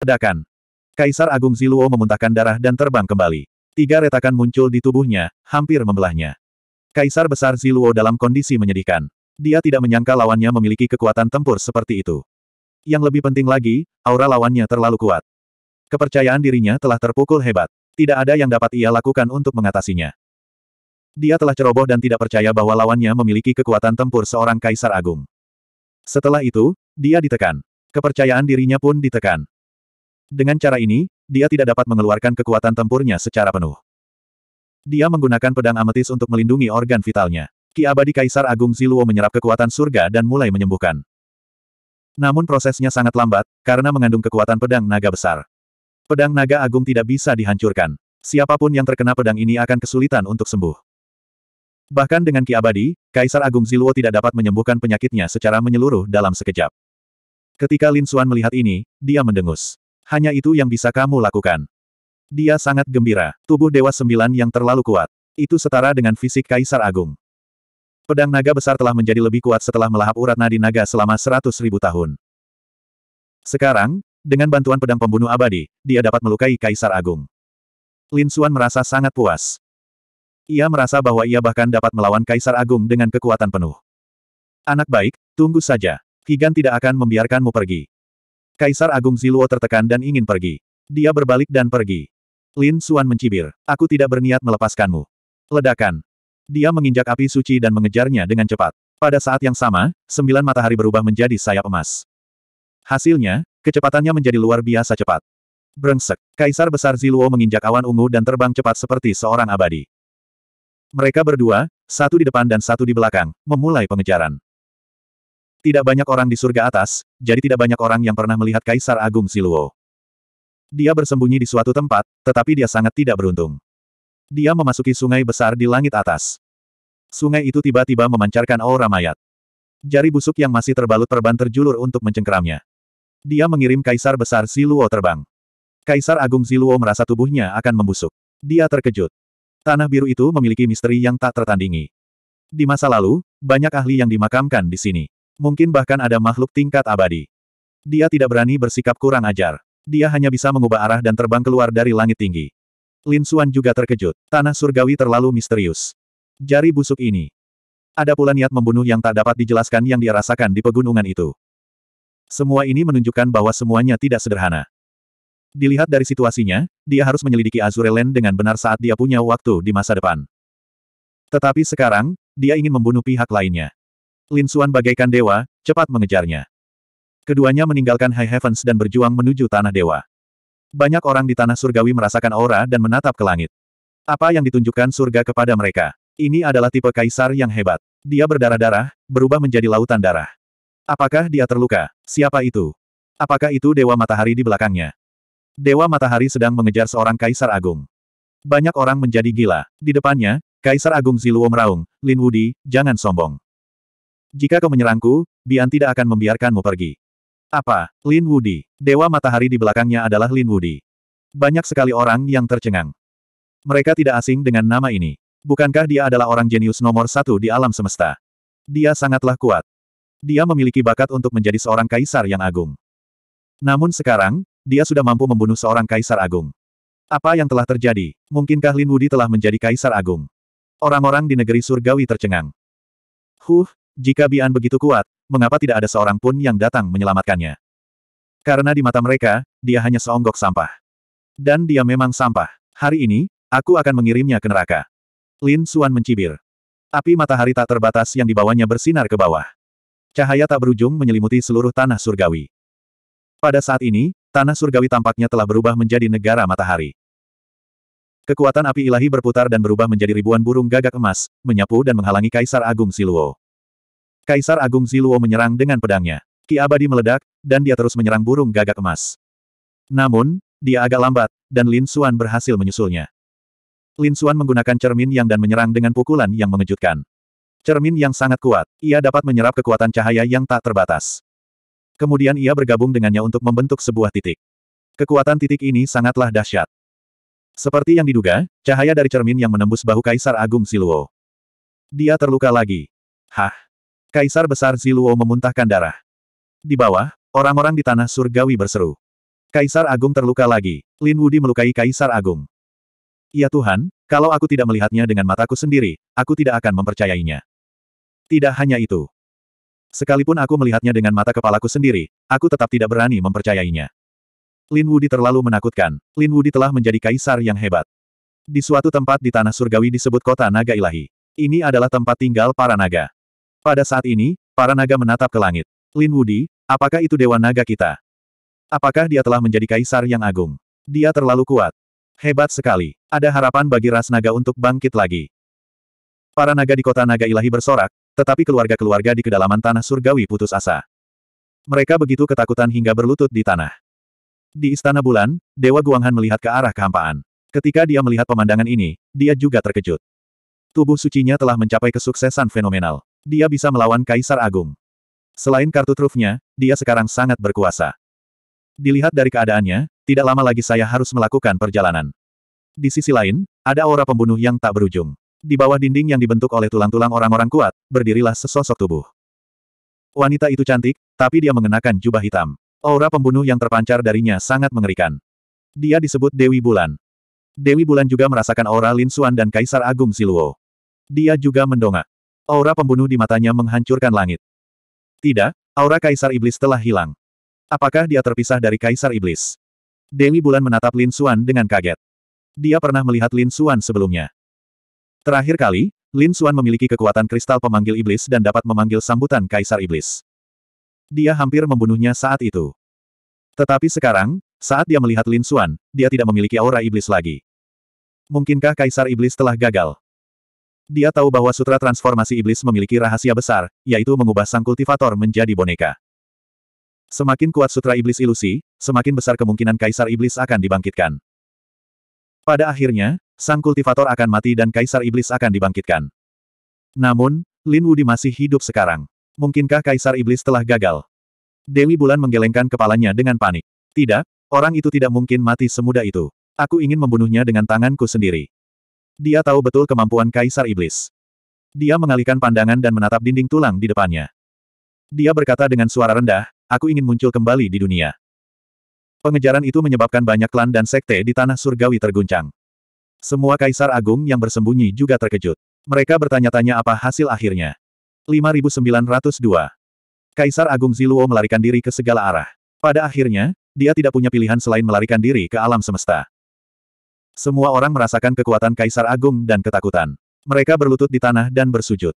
Ledakan. Kaisar Agung Ziluo memuntahkan darah dan terbang kembali. Tiga retakan muncul di tubuhnya, hampir membelahnya. Kaisar Besar Ziluo dalam kondisi menyedihkan. Dia tidak menyangka lawannya memiliki kekuatan tempur seperti itu. Yang lebih penting lagi, aura lawannya terlalu kuat. Kepercayaan dirinya telah terpukul hebat. Tidak ada yang dapat ia lakukan untuk mengatasinya. Dia telah ceroboh dan tidak percaya bahwa lawannya memiliki kekuatan tempur seorang Kaisar Agung. Setelah itu, dia ditekan. Kepercayaan dirinya pun ditekan. Dengan cara ini, dia tidak dapat mengeluarkan kekuatan tempurnya secara penuh. Dia menggunakan pedang ametis untuk melindungi organ vitalnya. Ki abadi Kaisar Agung Ziluo menyerap kekuatan surga dan mulai menyembuhkan. Namun prosesnya sangat lambat, karena mengandung kekuatan pedang naga besar. Pedang naga agung tidak bisa dihancurkan. Siapapun yang terkena pedang ini akan kesulitan untuk sembuh. Bahkan dengan Ki Abadi, Kaisar Agung Ziluo tidak dapat menyembuhkan penyakitnya secara menyeluruh dalam sekejap. Ketika Lin Suan melihat ini, dia mendengus. Hanya itu yang bisa kamu lakukan. Dia sangat gembira. Tubuh Dewa Sembilan yang terlalu kuat. Itu setara dengan fisik Kaisar Agung. Pedang naga besar telah menjadi lebih kuat setelah melahap urat nadi naga selama seratus ribu tahun. Sekarang, dengan bantuan pedang pembunuh abadi, dia dapat melukai Kaisar Agung. Lin Xuan merasa sangat puas. Ia merasa bahwa ia bahkan dapat melawan Kaisar Agung dengan kekuatan penuh. Anak baik, tunggu saja. Higan tidak akan membiarkanmu pergi. Kaisar Agung Ziluo tertekan dan ingin pergi. Dia berbalik dan pergi. Lin Suan mencibir. Aku tidak berniat melepaskanmu. Ledakan. Dia menginjak api suci dan mengejarnya dengan cepat. Pada saat yang sama, sembilan matahari berubah menjadi sayap emas. Hasilnya, kecepatannya menjadi luar biasa cepat. Brengsek. Kaisar Besar Ziluo menginjak awan ungu dan terbang cepat seperti seorang abadi. Mereka berdua, satu di depan dan satu di belakang, memulai pengejaran. Tidak banyak orang di surga atas, jadi tidak banyak orang yang pernah melihat Kaisar Agung Siluo. Dia bersembunyi di suatu tempat, tetapi dia sangat tidak beruntung. Dia memasuki sungai besar di langit atas. Sungai itu tiba-tiba memancarkan aura mayat. Jari busuk yang masih terbalut perban terjulur untuk mencengkeramnya. Dia mengirim Kaisar Besar Siluo terbang. Kaisar Agung Siluo merasa tubuhnya akan membusuk. Dia terkejut. Tanah biru itu memiliki misteri yang tak tertandingi. Di masa lalu, banyak ahli yang dimakamkan di sini. Mungkin bahkan ada makhluk tingkat abadi. Dia tidak berani bersikap kurang ajar. Dia hanya bisa mengubah arah dan terbang keluar dari langit tinggi. Lin Xuan juga terkejut. Tanah surgawi terlalu misterius. Jari busuk ini. Ada pula niat membunuh yang tak dapat dijelaskan yang dia rasakan di pegunungan itu. Semua ini menunjukkan bahwa semuanya tidak sederhana. Dilihat dari situasinya, dia harus menyelidiki Azurelen dengan benar saat dia punya waktu di masa depan. Tetapi sekarang, dia ingin membunuh pihak lainnya. Lin Suan bagaikan dewa, cepat mengejarnya. Keduanya meninggalkan High Heavens dan berjuang menuju Tanah Dewa. Banyak orang di Tanah Surgawi merasakan aura dan menatap ke langit. Apa yang ditunjukkan surga kepada mereka? Ini adalah tipe kaisar yang hebat. Dia berdarah-darah, berubah menjadi lautan darah. Apakah dia terluka? Siapa itu? Apakah itu Dewa Matahari di belakangnya? Dewa Matahari sedang mengejar seorang kaisar agung. Banyak orang menjadi gila. Di depannya, Kaisar Agung Ziluo meraung, Lin Wudi, jangan sombong. Jika kau menyerangku, Bian tidak akan membiarkanmu pergi. Apa? Lin Wudi. Dewa matahari di belakangnya adalah Lin Wudi. Banyak sekali orang yang tercengang. Mereka tidak asing dengan nama ini. Bukankah dia adalah orang jenius nomor satu di alam semesta? Dia sangatlah kuat. Dia memiliki bakat untuk menjadi seorang kaisar yang agung. Namun sekarang, dia sudah mampu membunuh seorang kaisar agung. Apa yang telah terjadi? Mungkinkah Lin Wudi telah menjadi kaisar agung? Orang-orang di negeri surgawi tercengang. Huh, jika Bian begitu kuat, mengapa tidak ada seorang pun yang datang menyelamatkannya? Karena di mata mereka, dia hanya seonggok sampah. Dan dia memang sampah. Hari ini, aku akan mengirimnya ke neraka. Lin Suan mencibir. Api matahari tak terbatas yang dibawanya bersinar ke bawah. Cahaya tak berujung menyelimuti seluruh tanah surgawi. Pada saat ini, tanah surgawi tampaknya telah berubah menjadi negara matahari. Kekuatan api ilahi berputar dan berubah menjadi ribuan burung gagak emas, menyapu dan menghalangi Kaisar Agung Siluo. Kaisar Agung Ziluo menyerang dengan pedangnya. Ki abadi meledak, dan dia terus menyerang burung gagak emas. Namun, dia agak lambat, dan Lin Xuan berhasil menyusulnya. Lin Xuan menggunakan cermin yang dan menyerang dengan pukulan yang mengejutkan. Cermin yang sangat kuat, ia dapat menyerap kekuatan cahaya yang tak terbatas. Kemudian ia bergabung dengannya untuk membentuk sebuah titik. Kekuatan titik ini sangatlah dahsyat. Seperti yang diduga, cahaya dari cermin yang menembus bahu Kaisar Agung Siluo. Dia terluka lagi. Hah? Kaisar Besar Ziluo memuntahkan darah. Di bawah, orang-orang di tanah surgawi berseru. Kaisar Agung terluka lagi. Lin Wudi melukai Kaisar Agung. Ya Tuhan, kalau aku tidak melihatnya dengan mataku sendiri, aku tidak akan mempercayainya. Tidak hanya itu. Sekalipun aku melihatnya dengan mata kepalaku sendiri, aku tetap tidak berani mempercayainya. Lin Wudi terlalu menakutkan. Lin Wudi telah menjadi kaisar yang hebat. Di suatu tempat di tanah surgawi disebut kota naga ilahi. Ini adalah tempat tinggal para naga. Pada saat ini, para naga menatap ke langit. Lin Wudi, apakah itu dewa naga kita? Apakah dia telah menjadi kaisar yang agung? Dia terlalu kuat. Hebat sekali. Ada harapan bagi ras naga untuk bangkit lagi. Para naga di kota naga ilahi bersorak, tetapi keluarga-keluarga di kedalaman tanah surgawi putus asa. Mereka begitu ketakutan hingga berlutut di tanah. Di Istana Bulan, Dewa Guanghan melihat ke arah kehampaan. Ketika dia melihat pemandangan ini, dia juga terkejut. Tubuh sucinya telah mencapai kesuksesan fenomenal. Dia bisa melawan Kaisar Agung. Selain kartu trufnya, dia sekarang sangat berkuasa. Dilihat dari keadaannya, tidak lama lagi saya harus melakukan perjalanan. Di sisi lain, ada aura pembunuh yang tak berujung. Di bawah dinding yang dibentuk oleh tulang-tulang orang-orang kuat, berdirilah sesosok tubuh. Wanita itu cantik, tapi dia mengenakan jubah hitam. Aura pembunuh yang terpancar darinya sangat mengerikan. Dia disebut Dewi Bulan. Dewi Bulan juga merasakan aura Lin Xuan dan Kaisar Agung Siluo. Dia juga mendongak. Aura pembunuh di matanya menghancurkan langit. Tidak, aura Kaisar Iblis telah hilang. Apakah dia terpisah dari Kaisar Iblis? Dewi Bulan menatap Lin Xuan dengan kaget. Dia pernah melihat Lin Xuan sebelumnya. Terakhir kali, Lin Xuan memiliki kekuatan kristal pemanggil iblis dan dapat memanggil sambutan Kaisar Iblis. Dia hampir membunuhnya saat itu. Tetapi sekarang, saat dia melihat Lin Xuan, dia tidak memiliki aura iblis lagi. Mungkinkah Kaisar Iblis telah gagal? Dia tahu bahwa sutra transformasi iblis memiliki rahasia besar, yaitu mengubah sang kultivator menjadi boneka. Semakin kuat sutra iblis ilusi, semakin besar kemungkinan kaisar iblis akan dibangkitkan. Pada akhirnya, sang kultivator akan mati dan kaisar iblis akan dibangkitkan. Namun, Lin Wudi masih hidup sekarang. Mungkinkah kaisar iblis telah gagal? Dewi Bulan menggelengkan kepalanya dengan panik. Tidak, orang itu tidak mungkin mati semudah itu. Aku ingin membunuhnya dengan tanganku sendiri. Dia tahu betul kemampuan Kaisar Iblis. Dia mengalihkan pandangan dan menatap dinding tulang di depannya. Dia berkata dengan suara rendah, aku ingin muncul kembali di dunia. Pengejaran itu menyebabkan banyak klan dan sekte di tanah surgawi terguncang. Semua kaisar agung yang bersembunyi juga terkejut. Mereka bertanya-tanya apa hasil akhirnya. 5902 Kaisar Agung Ziluo melarikan diri ke segala arah. Pada akhirnya, dia tidak punya pilihan selain melarikan diri ke alam semesta. Semua orang merasakan kekuatan Kaisar Agung dan ketakutan. Mereka berlutut di tanah dan bersujud.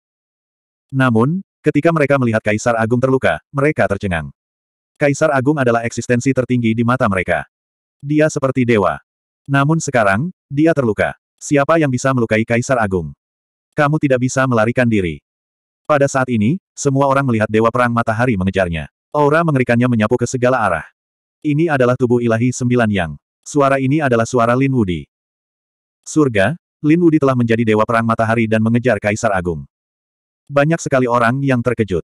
Namun, ketika mereka melihat Kaisar Agung terluka, mereka tercengang. Kaisar Agung adalah eksistensi tertinggi di mata mereka. Dia seperti dewa. Namun sekarang, dia terluka. Siapa yang bisa melukai Kaisar Agung? Kamu tidak bisa melarikan diri. Pada saat ini, semua orang melihat Dewa Perang Matahari mengejarnya. Aura mengerikannya menyapu ke segala arah. Ini adalah tubuh ilahi sembilan yang. Suara ini adalah suara Lin Wudi. Surga, Lin Wudi telah menjadi dewa perang matahari dan mengejar Kaisar Agung. Banyak sekali orang yang terkejut.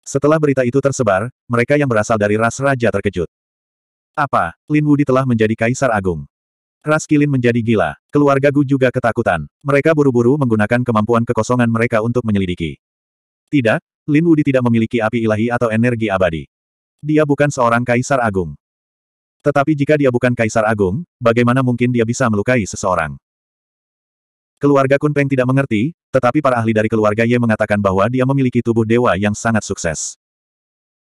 Setelah berita itu tersebar, mereka yang berasal dari ras raja terkejut. Apa, Lin Wudi telah menjadi Kaisar Agung? Ras Kilin menjadi gila, keluarga Gu juga ketakutan. Mereka buru-buru menggunakan kemampuan kekosongan mereka untuk menyelidiki. Tidak, Lin Wudi tidak memiliki api ilahi atau energi abadi. Dia bukan seorang Kaisar Agung. Tetapi jika dia bukan Kaisar Agung, bagaimana mungkin dia bisa melukai seseorang? Keluarga Kunpeng tidak mengerti, tetapi para ahli dari keluarga Ye mengatakan bahwa dia memiliki tubuh dewa yang sangat sukses.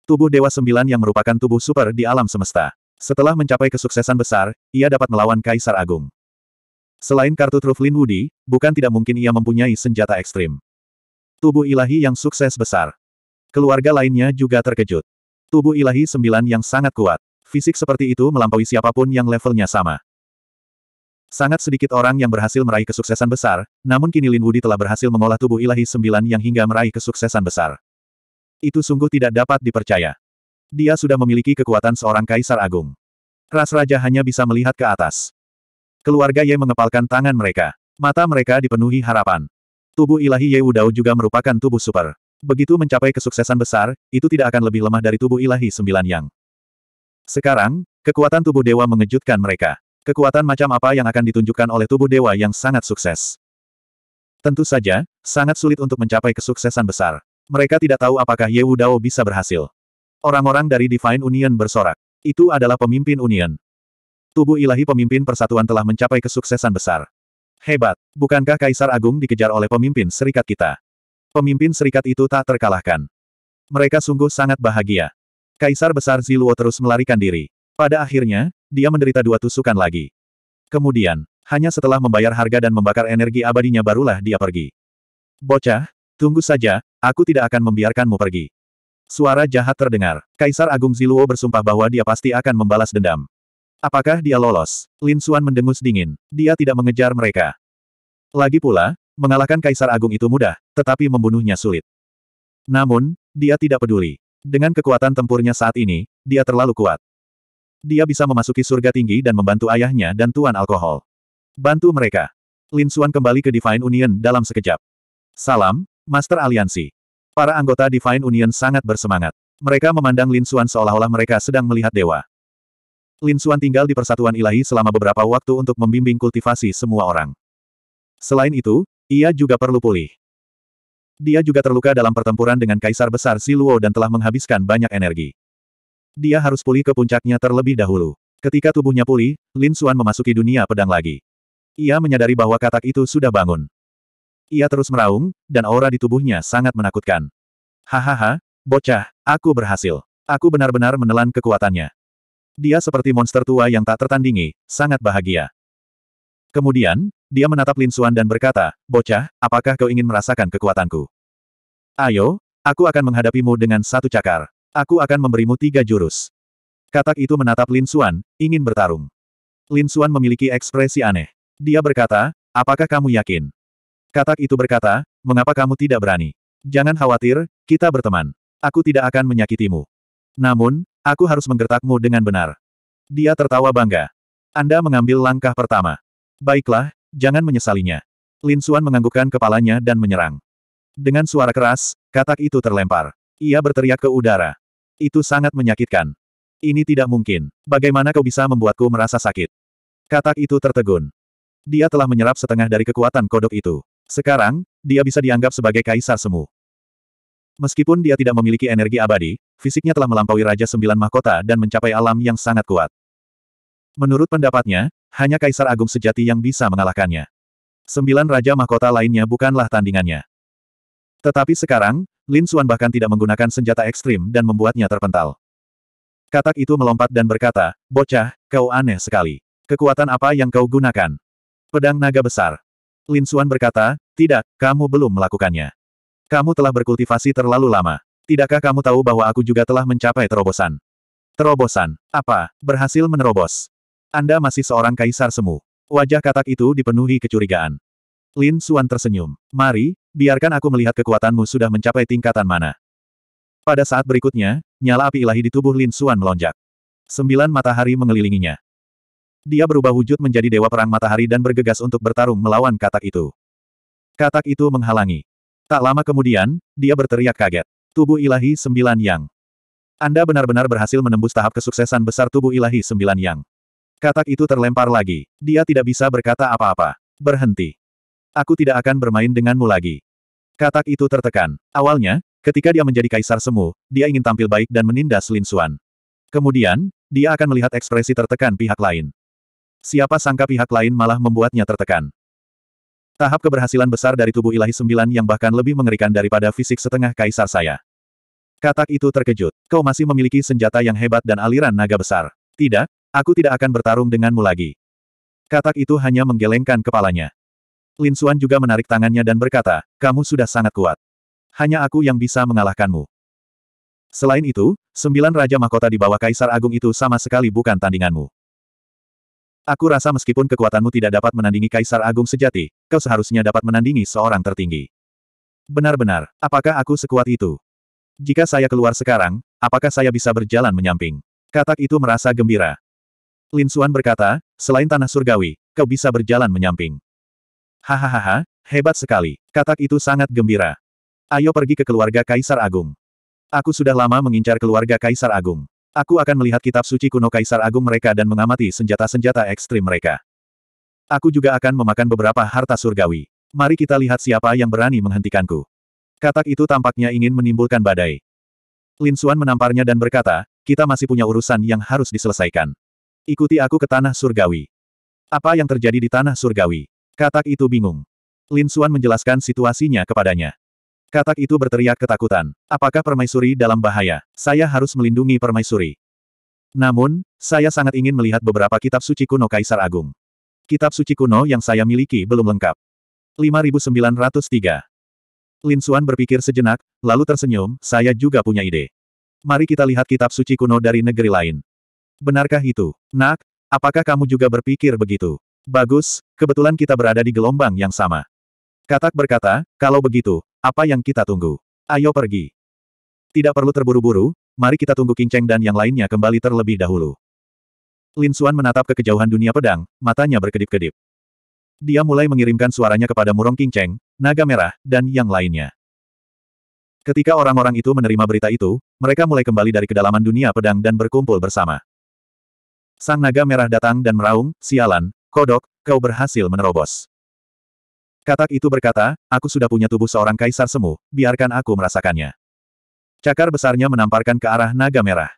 Tubuh Dewa Sembilan yang merupakan tubuh super di alam semesta. Setelah mencapai kesuksesan besar, ia dapat melawan Kaisar Agung. Selain kartu Lin Wudi, bukan tidak mungkin ia mempunyai senjata ekstrim. Tubuh ilahi yang sukses besar. Keluarga lainnya juga terkejut. Tubuh ilahi sembilan yang sangat kuat. Fisik seperti itu melampaui siapapun yang levelnya sama. Sangat sedikit orang yang berhasil meraih kesuksesan besar, namun kini Lin Wudi telah berhasil mengolah tubuh ilahi sembilan yang hingga meraih kesuksesan besar. Itu sungguh tidak dapat dipercaya. Dia sudah memiliki kekuatan seorang kaisar agung. Ras raja hanya bisa melihat ke atas. Keluarga Ye mengepalkan tangan mereka. Mata mereka dipenuhi harapan. Tubuh ilahi Ye Wudao juga merupakan tubuh super. Begitu mencapai kesuksesan besar, itu tidak akan lebih lemah dari tubuh ilahi sembilan yang. Sekarang, kekuatan tubuh dewa mengejutkan mereka. Kekuatan macam apa yang akan ditunjukkan oleh tubuh dewa yang sangat sukses? Tentu saja, sangat sulit untuk mencapai kesuksesan besar. Mereka tidak tahu apakah Ye Wudao bisa berhasil. Orang-orang dari Divine Union bersorak. Itu adalah pemimpin Union. Tubuh ilahi pemimpin persatuan telah mencapai kesuksesan besar. Hebat, bukankah Kaisar Agung dikejar oleh pemimpin serikat kita? Pemimpin serikat itu tak terkalahkan. Mereka sungguh sangat bahagia. Kaisar Besar Ziluo terus melarikan diri. Pada akhirnya, dia menderita dua tusukan lagi. Kemudian, hanya setelah membayar harga dan membakar energi abadinya barulah dia pergi. Bocah, tunggu saja, aku tidak akan membiarkanmu pergi. Suara jahat terdengar. Kaisar Agung Ziluo bersumpah bahwa dia pasti akan membalas dendam. Apakah dia lolos? Lin Suan mendengus dingin. Dia tidak mengejar mereka. Lagi pula, mengalahkan Kaisar Agung itu mudah, tetapi membunuhnya sulit. Namun, dia tidak peduli. Dengan kekuatan tempurnya saat ini, dia terlalu kuat. Dia bisa memasuki surga tinggi dan membantu ayahnya dan tuan alkohol. Bantu mereka. Lin Suan kembali ke Divine Union dalam sekejap. Salam, Master Aliansi. Para anggota Divine Union sangat bersemangat. Mereka memandang Lin Suan seolah-olah mereka sedang melihat dewa. Lin Suan tinggal di persatuan ilahi selama beberapa waktu untuk membimbing kultivasi semua orang. Selain itu, ia juga perlu pulih. Dia juga terluka dalam pertempuran dengan Kaisar Besar Siluo dan telah menghabiskan banyak energi. Dia harus pulih ke puncaknya terlebih dahulu. Ketika tubuhnya pulih, Lin Xuan memasuki dunia pedang lagi. Ia menyadari bahwa katak itu sudah bangun. Ia terus meraung, dan aura di tubuhnya sangat menakutkan. Hahaha, bocah, aku berhasil. Aku benar-benar menelan kekuatannya. Dia seperti monster tua yang tak tertandingi, sangat bahagia. Kemudian, dia menatap Lin Suan dan berkata, Bocah, apakah kau ingin merasakan kekuatanku? Ayo, aku akan menghadapimu dengan satu cakar. Aku akan memberimu tiga jurus. Katak itu menatap Lin Suan, ingin bertarung. Lin Suan memiliki ekspresi aneh. Dia berkata, apakah kamu yakin? Katak itu berkata, mengapa kamu tidak berani? Jangan khawatir, kita berteman. Aku tidak akan menyakitimu. Namun, aku harus menggertakmu dengan benar. Dia tertawa bangga. Anda mengambil langkah pertama. Baiklah, Jangan menyesalinya. Lin Xuan menganggukkan kepalanya dan menyerang. Dengan suara keras, katak itu terlempar. Ia berteriak ke udara. Itu sangat menyakitkan. Ini tidak mungkin. Bagaimana kau bisa membuatku merasa sakit? Katak itu tertegun. Dia telah menyerap setengah dari kekuatan kodok itu. Sekarang, dia bisa dianggap sebagai kaisar semu. Meskipun dia tidak memiliki energi abadi, fisiknya telah melampaui Raja Sembilan Mahkota dan mencapai alam yang sangat kuat. Menurut pendapatnya, hanya Kaisar Agung sejati yang bisa mengalahkannya. Sembilan Raja Mahkota lainnya bukanlah tandingannya. Tetapi sekarang, Lin Xuan bahkan tidak menggunakan senjata ekstrim dan membuatnya terpental. Katak itu melompat dan berkata, Bocah, kau aneh sekali. Kekuatan apa yang kau gunakan? Pedang naga besar. Lin Xuan berkata, tidak, kamu belum melakukannya. Kamu telah berkultivasi terlalu lama. Tidakkah kamu tahu bahwa aku juga telah mencapai terobosan? Terobosan. Apa? Berhasil menerobos. Anda masih seorang kaisar semu. Wajah katak itu dipenuhi kecurigaan. Lin Suan tersenyum. Mari, biarkan aku melihat kekuatanmu sudah mencapai tingkatan mana. Pada saat berikutnya, nyala api ilahi di tubuh Lin Suan melonjak. Sembilan matahari mengelilinginya. Dia berubah wujud menjadi dewa perang matahari dan bergegas untuk bertarung melawan katak itu. Katak itu menghalangi. Tak lama kemudian, dia berteriak kaget. Tubuh ilahi sembilan yang. Anda benar-benar berhasil menembus tahap kesuksesan besar tubuh ilahi sembilan yang. Katak itu terlempar lagi. Dia tidak bisa berkata apa-apa. Berhenti. Aku tidak akan bermain denganmu lagi. Katak itu tertekan. Awalnya, ketika dia menjadi kaisar semu, dia ingin tampil baik dan menindas Lin Xuan. Kemudian, dia akan melihat ekspresi tertekan pihak lain. Siapa sangka pihak lain malah membuatnya tertekan. Tahap keberhasilan besar dari tubuh ilahi sembilan yang bahkan lebih mengerikan daripada fisik setengah kaisar saya. Katak itu terkejut. Kau masih memiliki senjata yang hebat dan aliran naga besar. Tidak, Aku tidak akan bertarung denganmu lagi. Katak itu hanya menggelengkan kepalanya. Lin Suan juga menarik tangannya dan berkata, kamu sudah sangat kuat. Hanya aku yang bisa mengalahkanmu. Selain itu, sembilan Raja Mahkota di bawah Kaisar Agung itu sama sekali bukan tandinganmu. Aku rasa meskipun kekuatanmu tidak dapat menandingi Kaisar Agung sejati, kau seharusnya dapat menandingi seorang tertinggi. Benar-benar, apakah aku sekuat itu? Jika saya keluar sekarang, apakah saya bisa berjalan menyamping? Katak itu merasa gembira. Lin Suan berkata, selain tanah surgawi, kau bisa berjalan menyamping. Hahaha, hebat sekali. Katak itu sangat gembira. Ayo pergi ke keluarga Kaisar Agung. Aku sudah lama mengincar keluarga Kaisar Agung. Aku akan melihat kitab suci kuno Kaisar Agung mereka dan mengamati senjata-senjata ekstrim mereka. Aku juga akan memakan beberapa harta surgawi. Mari kita lihat siapa yang berani menghentikanku. Katak itu tampaknya ingin menimbulkan badai. Lin Suan menamparnya dan berkata, kita masih punya urusan yang harus diselesaikan. Ikuti aku ke tanah surgawi. Apa yang terjadi di tanah surgawi? Katak itu bingung. Lin Xuan menjelaskan situasinya kepadanya. Katak itu berteriak ketakutan. Apakah permaisuri dalam bahaya? Saya harus melindungi permaisuri. Namun, saya sangat ingin melihat beberapa kitab suci kuno Kaisar Agung. Kitab suci kuno yang saya miliki belum lengkap. 5903 Lin Xuan berpikir sejenak, lalu tersenyum, saya juga punya ide. Mari kita lihat kitab suci kuno dari negeri lain. Benarkah itu? Nak, apakah kamu juga berpikir begitu? Bagus, kebetulan kita berada di gelombang yang sama. Katak berkata, kalau begitu, apa yang kita tunggu? Ayo pergi. Tidak perlu terburu-buru, mari kita tunggu Kinceng dan yang lainnya kembali terlebih dahulu. Lin Xuan menatap ke kejauhan dunia pedang, matanya berkedip-kedip. Dia mulai mengirimkan suaranya kepada Murong Kinceng, Naga Merah, dan yang lainnya. Ketika orang-orang itu menerima berita itu, mereka mulai kembali dari kedalaman dunia pedang dan berkumpul bersama. Sang naga merah datang dan meraung, sialan, kodok, kau berhasil menerobos. Katak itu berkata, aku sudah punya tubuh seorang kaisar semu, biarkan aku merasakannya. Cakar besarnya menamparkan ke arah naga merah.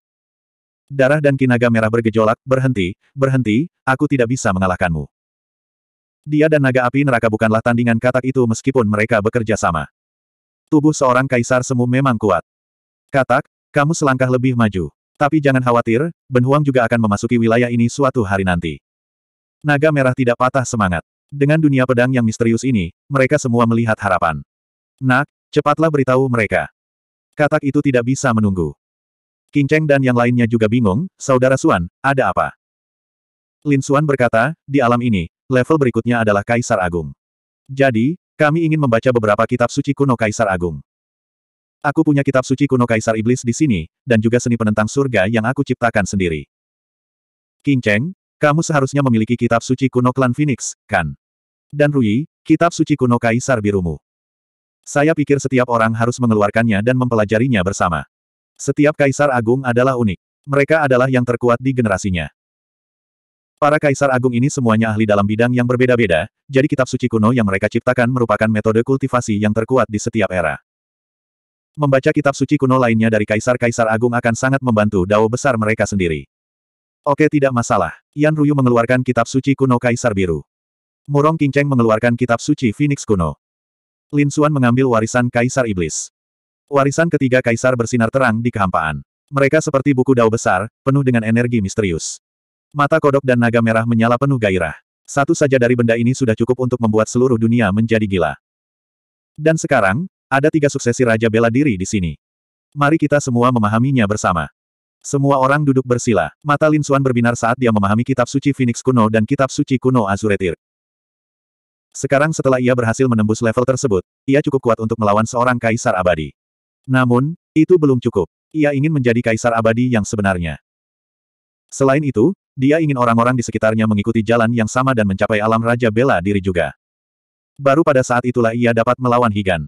Darah dan kinaga merah bergejolak, berhenti, berhenti, aku tidak bisa mengalahkanmu. Dia dan naga api neraka bukanlah tandingan katak itu meskipun mereka bekerja sama. Tubuh seorang kaisar semu memang kuat. Katak, kamu selangkah lebih maju. Tapi jangan khawatir, Ben Huang juga akan memasuki wilayah ini suatu hari nanti. Naga merah tidak patah semangat. Dengan dunia pedang yang misterius ini, mereka semua melihat harapan. Nak, cepatlah beritahu mereka. Katak itu tidak bisa menunggu. Kinceng dan yang lainnya juga bingung, Saudara Suan, ada apa? Lin Suan berkata, di alam ini, level berikutnya adalah Kaisar Agung. Jadi, kami ingin membaca beberapa kitab suci kuno Kaisar Agung. Aku punya kitab suci kuno Kaisar Iblis di sini, dan juga seni penentang surga yang aku ciptakan sendiri. King Cheng, kamu seharusnya memiliki kitab suci kuno klan Phoenix, kan? Dan Rui, kitab suci kuno Kaisar Birumu. Saya pikir setiap orang harus mengeluarkannya dan mempelajarinya bersama. Setiap Kaisar Agung adalah unik. Mereka adalah yang terkuat di generasinya. Para Kaisar Agung ini semuanya ahli dalam bidang yang berbeda-beda, jadi kitab suci kuno yang mereka ciptakan merupakan metode kultivasi yang terkuat di setiap era. Membaca kitab suci kuno lainnya dari kaisar-kaisar agung akan sangat membantu dao besar mereka sendiri. Oke tidak masalah. Yan Ruyu mengeluarkan kitab suci kuno kaisar biru. Murong Kinceng mengeluarkan kitab suci Phoenix kuno. Lin Xuan mengambil warisan kaisar iblis. Warisan ketiga kaisar bersinar terang di kehampaan. Mereka seperti buku dao besar, penuh dengan energi misterius. Mata kodok dan naga merah menyala penuh gairah. Satu saja dari benda ini sudah cukup untuk membuat seluruh dunia menjadi gila. Dan sekarang, ada tiga suksesi Raja Bela Diri di sini. Mari kita semua memahaminya bersama. Semua orang duduk bersila. Mata Lin Suan berbinar saat dia memahami kitab suci Phoenix kuno dan kitab suci kuno Azuretir. Sekarang setelah ia berhasil menembus level tersebut, ia cukup kuat untuk melawan seorang kaisar abadi. Namun, itu belum cukup. Ia ingin menjadi kaisar abadi yang sebenarnya. Selain itu, dia ingin orang-orang di sekitarnya mengikuti jalan yang sama dan mencapai alam Raja Bela Diri juga. Baru pada saat itulah ia dapat melawan Higan.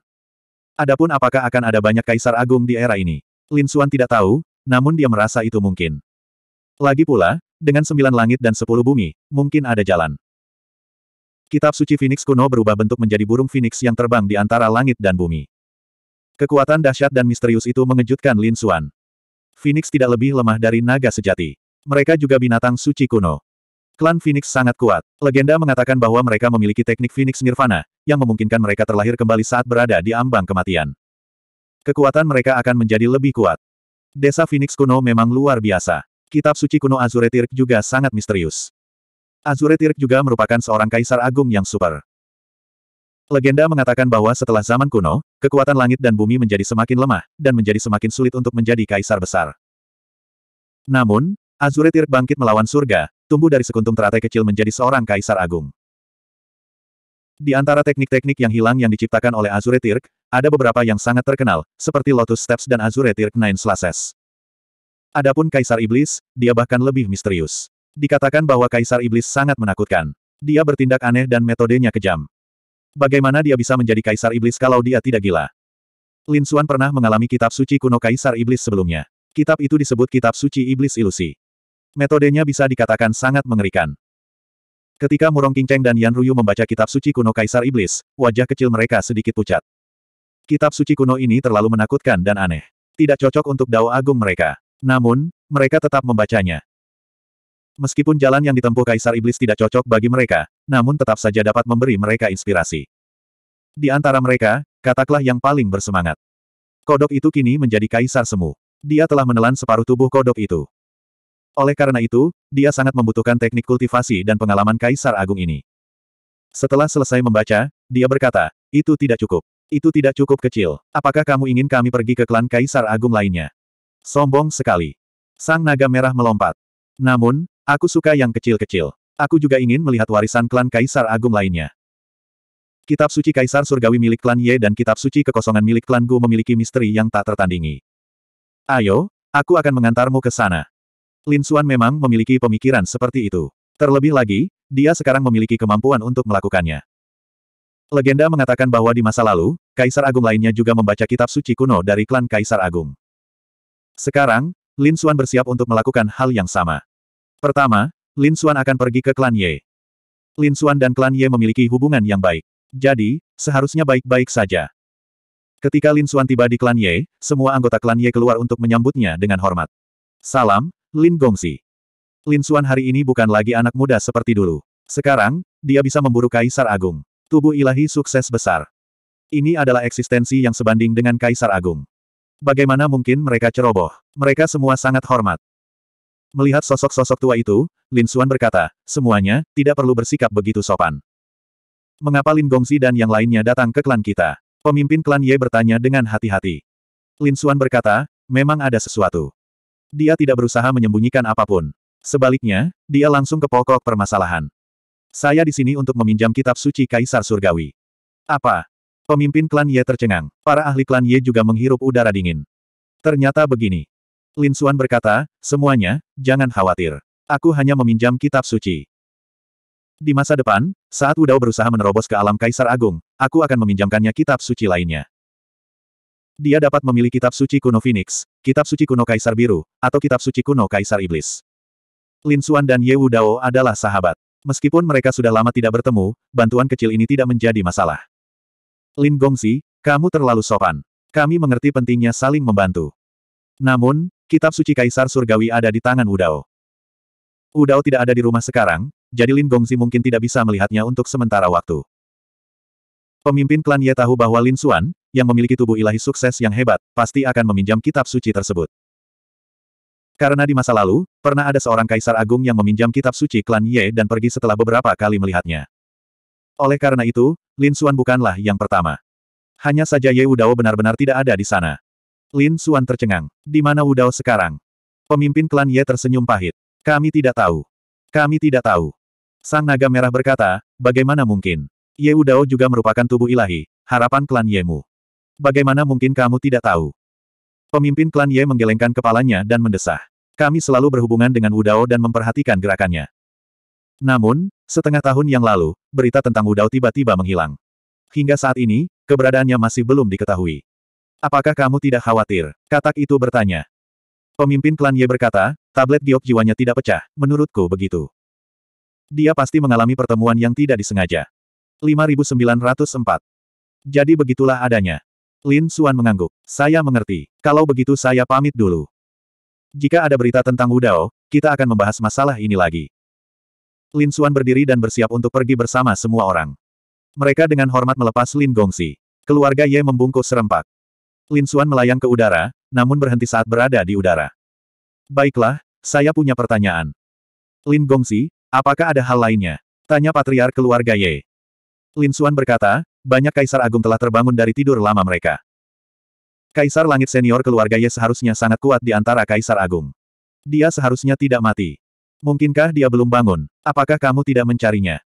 Adapun apakah akan ada banyak kaisar agung di era ini? Lin Xuan tidak tahu, namun dia merasa itu mungkin. Lagi pula, dengan sembilan langit dan sepuluh bumi, mungkin ada jalan. Kitab suci Phoenix kuno berubah bentuk menjadi burung Phoenix yang terbang di antara langit dan bumi. Kekuatan dahsyat dan misterius itu mengejutkan Lin Xuan. Phoenix tidak lebih lemah dari naga sejati. Mereka juga binatang suci kuno. Klan Phoenix sangat kuat. Legenda mengatakan bahwa mereka memiliki teknik Phoenix Nirvana, yang memungkinkan mereka terlahir kembali saat berada di ambang kematian. Kekuatan mereka akan menjadi lebih kuat. Desa Phoenix kuno memang luar biasa. Kitab suci kuno Azure Tirk juga sangat misterius. Azure Tirk juga merupakan seorang kaisar agung yang super. Legenda mengatakan bahwa setelah zaman kuno, kekuatan langit dan bumi menjadi semakin lemah, dan menjadi semakin sulit untuk menjadi kaisar besar. Namun, Azure Tirk bangkit melawan surga, tumbuh dari sekuntum teratai kecil menjadi seorang kaisar agung. Di antara teknik-teknik yang hilang yang diciptakan oleh Azure Tirk, ada beberapa yang sangat terkenal, seperti Lotus Steps dan Azure Tirk Nine Slashes. Adapun Kaisar Iblis, dia bahkan lebih misterius. Dikatakan bahwa Kaisar Iblis sangat menakutkan. Dia bertindak aneh dan metodenya kejam. Bagaimana dia bisa menjadi Kaisar Iblis kalau dia tidak gila? Lin Xuan pernah mengalami kitab suci kuno Kaisar Iblis sebelumnya. Kitab itu disebut Kitab Suci Iblis Ilusi. Metodenya bisa dikatakan sangat mengerikan. Ketika Murong Qingcheng dan Yan Ruyu membaca kitab suci kuno Kaisar Iblis, wajah kecil mereka sedikit pucat. Kitab suci kuno ini terlalu menakutkan dan aneh. Tidak cocok untuk dao agung mereka. Namun, mereka tetap membacanya. Meskipun jalan yang ditempuh Kaisar Iblis tidak cocok bagi mereka, namun tetap saja dapat memberi mereka inspirasi. Di antara mereka, kataklah yang paling bersemangat. Kodok itu kini menjadi Kaisar Semu. Dia telah menelan separuh tubuh kodok itu. Oleh karena itu, dia sangat membutuhkan teknik kultivasi dan pengalaman Kaisar Agung ini. Setelah selesai membaca, dia berkata, itu tidak cukup. Itu tidak cukup kecil. Apakah kamu ingin kami pergi ke klan Kaisar Agung lainnya? Sombong sekali. Sang naga merah melompat. Namun, aku suka yang kecil-kecil. Aku juga ingin melihat warisan klan Kaisar Agung lainnya. Kitab suci Kaisar Surgawi milik klan Ye dan kitab suci kekosongan milik klan Gu memiliki misteri yang tak tertandingi. Ayo, aku akan mengantarmu ke sana. Lin Xuan memang memiliki pemikiran seperti itu. Terlebih lagi, dia sekarang memiliki kemampuan untuk melakukannya. Legenda mengatakan bahwa di masa lalu, Kaisar Agung lainnya juga membaca kitab suci kuno dari klan Kaisar Agung. Sekarang, Lin Xuan bersiap untuk melakukan hal yang sama. Pertama, Lin Xuan akan pergi ke klan Ye. Lin Xuan dan klan Ye memiliki hubungan yang baik. Jadi, seharusnya baik-baik saja. Ketika Lin Xuan tiba di klan Ye, semua anggota klan Ye keluar untuk menyambutnya dengan hormat. Salam, Lin Gongsi. Lin Xuan hari ini bukan lagi anak muda seperti dulu. Sekarang, dia bisa memburu Kaisar Agung. Tubuh ilahi sukses besar. Ini adalah eksistensi yang sebanding dengan Kaisar Agung. Bagaimana mungkin mereka ceroboh? Mereka semua sangat hormat. Melihat sosok-sosok tua itu, Lin Xuan berkata, semuanya, tidak perlu bersikap begitu sopan. Mengapa Lin Gongzi dan yang lainnya datang ke klan kita? Pemimpin klan Ye bertanya dengan hati-hati. Lin Xuan berkata, memang ada sesuatu. Dia tidak berusaha menyembunyikan apapun. Sebaliknya, dia langsung ke pokok permasalahan. Saya di sini untuk meminjam kitab suci Kaisar Surgawi. Apa? Pemimpin klan Ye tercengang. Para ahli klan Ye juga menghirup udara dingin. Ternyata begini. Lin Xuan berkata, semuanya, jangan khawatir. Aku hanya meminjam kitab suci. Di masa depan, saat Udao berusaha menerobos ke alam Kaisar Agung, aku akan meminjamkannya kitab suci lainnya. Dia dapat memilih kitab suci kuno Phoenix, kitab suci kuno Kaisar Biru, atau kitab suci kuno Kaisar Iblis. Lin Xuan dan Ye Wu Dao adalah sahabat. Meskipun mereka sudah lama tidak bertemu, bantuan kecil ini tidak menjadi masalah. Lin Gongzi, kamu terlalu sopan. Kami mengerti pentingnya saling membantu. Namun, kitab suci Kaisar Surgawi ada di tangan Wu Dao. Wu Dao tidak ada di rumah sekarang, jadi Lin Gongzi mungkin tidak bisa melihatnya untuk sementara waktu. Pemimpin klan Ye tahu bahwa Lin Xuan, yang memiliki tubuh ilahi sukses yang hebat, pasti akan meminjam kitab suci tersebut. Karena di masa lalu, pernah ada seorang kaisar agung yang meminjam kitab suci klan Ye dan pergi setelah beberapa kali melihatnya. Oleh karena itu, Lin Suan bukanlah yang pertama. Hanya saja Ye Udao benar-benar tidak ada di sana. Lin Suan tercengang. Di mana Udao sekarang? Pemimpin klan Ye tersenyum pahit. Kami tidak tahu. Kami tidak tahu. Sang naga merah berkata, bagaimana mungkin? Ye Udao juga merupakan tubuh ilahi, harapan klan Ye mu. Bagaimana mungkin kamu tidak tahu? Pemimpin klan Ye menggelengkan kepalanya dan mendesah. Kami selalu berhubungan dengan Wudao dan memperhatikan gerakannya. Namun, setengah tahun yang lalu, berita tentang Wudao tiba-tiba menghilang. Hingga saat ini, keberadaannya masih belum diketahui. Apakah kamu tidak khawatir? Katak itu bertanya. Pemimpin klan Ye berkata, tablet giok jiwanya tidak pecah, menurutku begitu. Dia pasti mengalami pertemuan yang tidak disengaja. 5904. Jadi begitulah adanya. Lin Suan mengangguk. Saya mengerti. Kalau begitu saya pamit dulu. Jika ada berita tentang Wudao, kita akan membahas masalah ini lagi. Lin Suan berdiri dan bersiap untuk pergi bersama semua orang. Mereka dengan hormat melepas Lin Gongsi. Keluarga Ye membungkuk serempak. Lin Suan melayang ke udara, namun berhenti saat berada di udara. Baiklah, saya punya pertanyaan. Lin Gongsi, apakah ada hal lainnya? Tanya patriar keluarga Ye. Lin Suan berkata, banyak kaisar agung telah terbangun dari tidur lama mereka. Kaisar langit senior keluarga Ye seharusnya sangat kuat di antara kaisar agung. Dia seharusnya tidak mati. Mungkinkah dia belum bangun? Apakah kamu tidak mencarinya?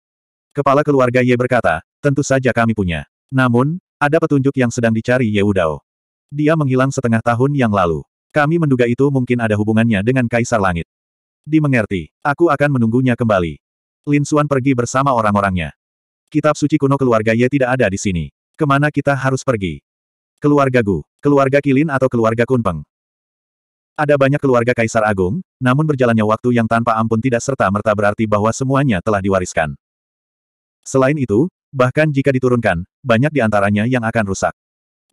Kepala keluarga Ye berkata, tentu saja kami punya. Namun, ada petunjuk yang sedang dicari Ye Udao. Dia menghilang setengah tahun yang lalu. Kami menduga itu mungkin ada hubungannya dengan Kaisar Langit. Dimengerti, aku akan menunggunya kembali. Lin Xuan pergi bersama orang-orangnya. Kitab suci kuno keluarga Ye tidak ada di sini. Kemana kita harus pergi? Keluarga Gu, keluarga Kilin atau keluarga Kunpeng? Ada banyak keluarga Kaisar Agung, namun berjalannya waktu yang tanpa ampun tidak serta-merta berarti bahwa semuanya telah diwariskan. Selain itu, bahkan jika diturunkan, banyak di antaranya yang akan rusak.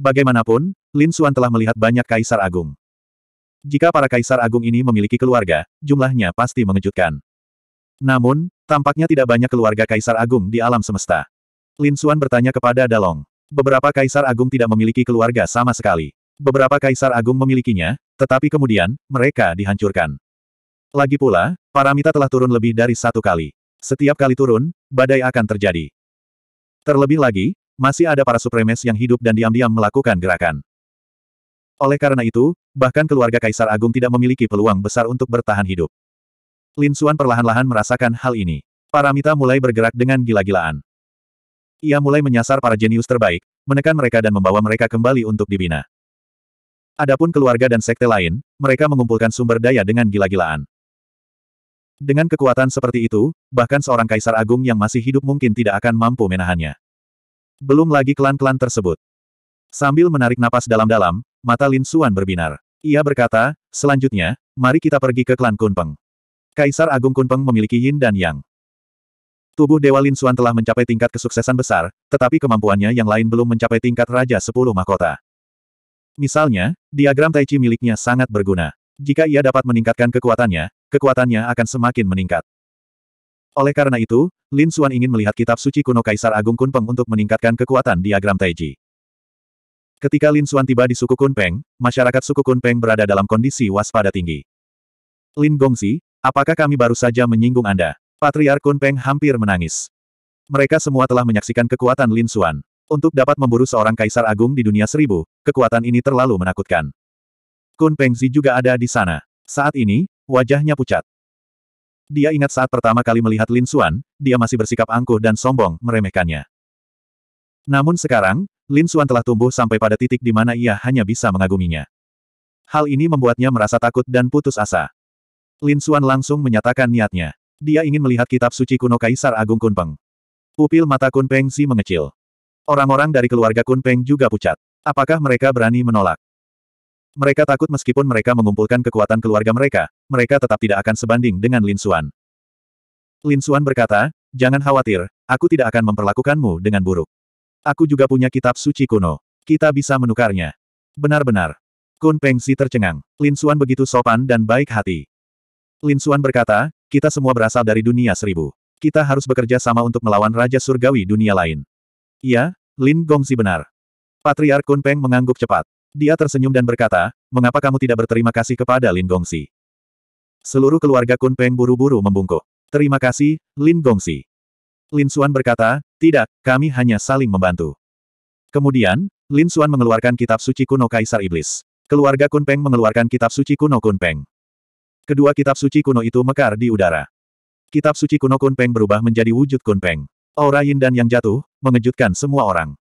Bagaimanapun, Lin Xuan telah melihat banyak Kaisar Agung. Jika para Kaisar Agung ini memiliki keluarga, jumlahnya pasti mengejutkan. Namun, Tampaknya tidak banyak keluarga Kaisar Agung di alam semesta. Lin Xuan bertanya kepada Dalong. Beberapa Kaisar Agung tidak memiliki keluarga sama sekali. Beberapa Kaisar Agung memilikinya, tetapi kemudian, mereka dihancurkan. Lagi pula, Paramita telah turun lebih dari satu kali. Setiap kali turun, badai akan terjadi. Terlebih lagi, masih ada para supremes yang hidup dan diam-diam melakukan gerakan. Oleh karena itu, bahkan keluarga Kaisar Agung tidak memiliki peluang besar untuk bertahan hidup. Lin Suan perlahan-lahan merasakan hal ini. Paramita mulai bergerak dengan gila-gilaan. Ia mulai menyasar para jenius terbaik, menekan mereka dan membawa mereka kembali untuk dibina. Adapun keluarga dan sekte lain, mereka mengumpulkan sumber daya dengan gila-gilaan. Dengan kekuatan seperti itu, bahkan seorang kaisar agung yang masih hidup mungkin tidak akan mampu menahannya. Belum lagi klan-klan tersebut. Sambil menarik napas dalam-dalam, mata Lin Suan berbinar. Ia berkata, selanjutnya, mari kita pergi ke klan Kunpeng. Kaisar Agung Kunpeng memiliki yin dan yang. Tubuh Dewa Lin Xuan telah mencapai tingkat kesuksesan besar, tetapi kemampuannya yang lain belum mencapai tingkat Raja Sepuluh Mahkota. Misalnya, diagram Tai Chi miliknya sangat berguna. Jika ia dapat meningkatkan kekuatannya, kekuatannya akan semakin meningkat. Oleh karena itu, Lin Xuan ingin melihat kitab suci kuno Kaisar Agung Kunpeng untuk meningkatkan kekuatan diagram Tai Chi. Ketika Lin Xuan tiba di suku Kunpeng, masyarakat suku Kunpeng berada dalam kondisi waspada tinggi. Lin Gongzi, Apakah kami baru saja menyinggung Anda? Patriar Kunpeng hampir menangis. Mereka semua telah menyaksikan kekuatan Lin Xuan. Untuk dapat memburu seorang kaisar agung di dunia seribu, kekuatan ini terlalu menakutkan. Kun Pengzi juga ada di sana. Saat ini, wajahnya pucat. Dia ingat saat pertama kali melihat Lin Xuan, dia masih bersikap angkuh dan sombong, meremehkannya. Namun sekarang, Lin Xuan telah tumbuh sampai pada titik di mana ia hanya bisa mengaguminya. Hal ini membuatnya merasa takut dan putus asa. Lin Suan langsung menyatakan niatnya. Dia ingin melihat kitab suci kuno Kaisar Agung Kunpeng. Pupil mata Kunpeng Si mengecil. Orang-orang dari keluarga Kunpeng juga pucat. Apakah mereka berani menolak? Mereka takut meskipun mereka mengumpulkan kekuatan keluarga mereka, mereka tetap tidak akan sebanding dengan Lin Suan. Lin Suan berkata, jangan khawatir, aku tidak akan memperlakukanmu dengan buruk. Aku juga punya kitab suci kuno. Kita bisa menukarnya. Benar-benar. Kun si tercengang. Lin Suan begitu sopan dan baik hati. Lin Suan berkata, kita semua berasal dari dunia seribu. Kita harus bekerja sama untuk melawan Raja Surgawi dunia lain. Iya, Lin Gongzi benar. Patriark Kun Peng mengangguk cepat. Dia tersenyum dan berkata, mengapa kamu tidak berterima kasih kepada Lin Gongzi? Seluruh keluarga Kun Peng buru-buru membungkuk. Terima kasih, Lin Gongzi. Lin Suan berkata, tidak, kami hanya saling membantu. Kemudian, Lin Suan mengeluarkan kitab suci kuno Kaisar Iblis. Keluarga Kun Peng mengeluarkan kitab suci kuno Kun Peng. Kedua kitab suci kuno itu mekar di udara. Kitab suci kuno Kunpeng berubah menjadi wujud Kunpeng. Aura yin dan yang jatuh, mengejutkan semua orang.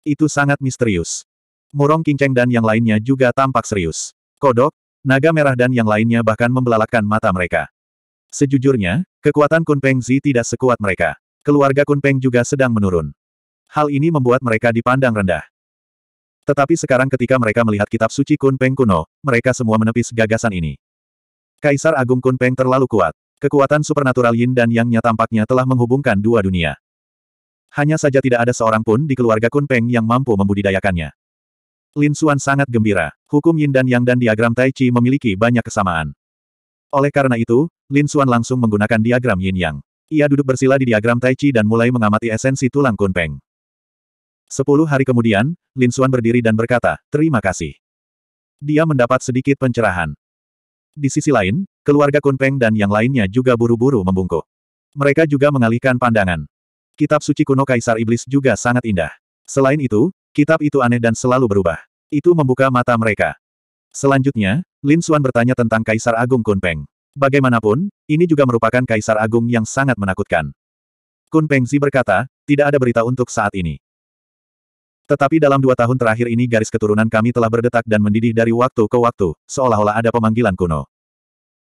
Itu sangat misterius. Murong Cheng dan yang lainnya juga tampak serius. Kodok, naga merah dan yang lainnya bahkan membelalakkan mata mereka. Sejujurnya, kekuatan Kunpeng Zi tidak sekuat mereka. Keluarga Kunpeng juga sedang menurun. Hal ini membuat mereka dipandang rendah. Tetapi sekarang ketika mereka melihat kitab suci Kunpeng kuno, mereka semua menepis gagasan ini. Kaisar Agung Kunpeng terlalu kuat. Kekuatan supernatural Yin dan Yangnya tampaknya telah menghubungkan dua dunia. Hanya saja tidak ada seorang pun di keluarga Kunpeng yang mampu membudidayakannya. Lin Xuan sangat gembira. Hukum Yin dan Yang dan diagram Tai Chi memiliki banyak kesamaan. Oleh karena itu, Lin Xuan langsung menggunakan diagram Yin Yang. Ia duduk bersila di diagram Tai Chi dan mulai mengamati esensi tulang Kunpeng. Sepuluh hari kemudian, Lin Xuan berdiri dan berkata, terima kasih. Dia mendapat sedikit pencerahan. Di sisi lain, keluarga Kunpeng dan yang lainnya juga buru-buru membungkuk. Mereka juga mengalihkan pandangan. Kitab suci kuno Kaisar Iblis juga sangat indah. Selain itu, kitab itu aneh dan selalu berubah. Itu membuka mata mereka. Selanjutnya, Lin Xuan bertanya tentang Kaisar Agung Kunpeng. Bagaimanapun, ini juga merupakan Kaisar Agung yang sangat menakutkan. Kunpeng Pengzi berkata, tidak ada berita untuk saat ini. Tetapi dalam dua tahun terakhir ini garis keturunan kami telah berdetak dan mendidih dari waktu ke waktu, seolah-olah ada pemanggilan kuno.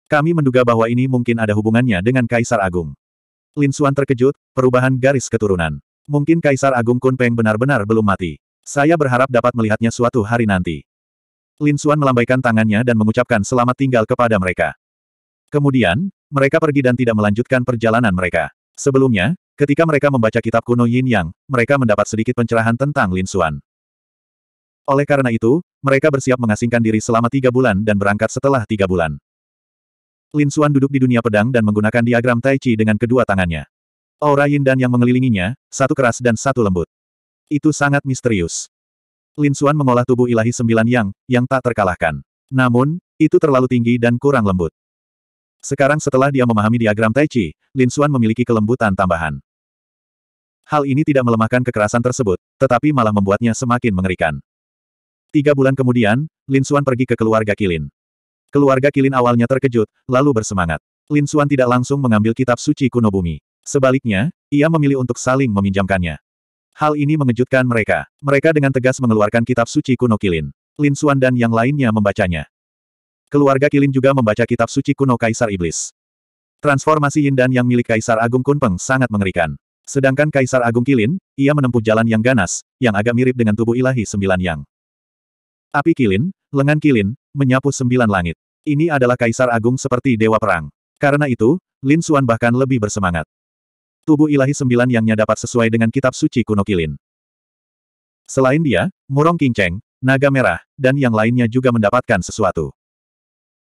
Kami menduga bahwa ini mungkin ada hubungannya dengan Kaisar Agung. Lin Xuan terkejut, perubahan garis keturunan. Mungkin Kaisar Agung Kunpeng benar-benar belum mati. Saya berharap dapat melihatnya suatu hari nanti. Lin Xuan melambaikan tangannya dan mengucapkan selamat tinggal kepada mereka. Kemudian, mereka pergi dan tidak melanjutkan perjalanan mereka. Sebelumnya, Ketika mereka membaca kitab kuno Yin Yang, mereka mendapat sedikit pencerahan tentang Lin Xuan. Oleh karena itu, mereka bersiap mengasingkan diri selama tiga bulan dan berangkat setelah tiga bulan. Lin Xuan duduk di dunia pedang dan menggunakan diagram Tai Chi dengan kedua tangannya. Aura Yin dan yang mengelilinginya, satu keras dan satu lembut. Itu sangat misterius. Lin Xuan mengolah tubuh ilahi sembilan yang, yang tak terkalahkan. Namun, itu terlalu tinggi dan kurang lembut. Sekarang setelah dia memahami diagram Tai Chi, Lin Xuan memiliki kelembutan tambahan. Hal ini tidak melemahkan kekerasan tersebut, tetapi malah membuatnya semakin mengerikan. Tiga bulan kemudian, Lin Xuan pergi ke keluarga Kilin. Keluarga Kilin awalnya terkejut, lalu bersemangat. Lin Xuan tidak langsung mengambil kitab suci kuno bumi. Sebaliknya, ia memilih untuk saling meminjamkannya. Hal ini mengejutkan mereka. Mereka dengan tegas mengeluarkan kitab suci kuno Kilin. Lin Xuan dan yang lainnya membacanya. Keluarga Kilin juga membaca kitab suci kuno Kaisar Iblis. Transformasi Yin dan Yang milik Kaisar Agung Kunpeng sangat mengerikan. Sedangkan Kaisar Agung Kilin, ia menempuh jalan yang ganas, yang agak mirip dengan tubuh ilahi sembilan yang. Api Kilin, lengan Kilin, menyapu sembilan langit. Ini adalah Kaisar Agung seperti Dewa Perang. Karena itu, Lin Suan bahkan lebih bersemangat. Tubuh ilahi sembilan yangnya dapat sesuai dengan kitab suci kuno Kilin. Selain dia, Murong King Naga Merah, dan yang lainnya juga mendapatkan sesuatu.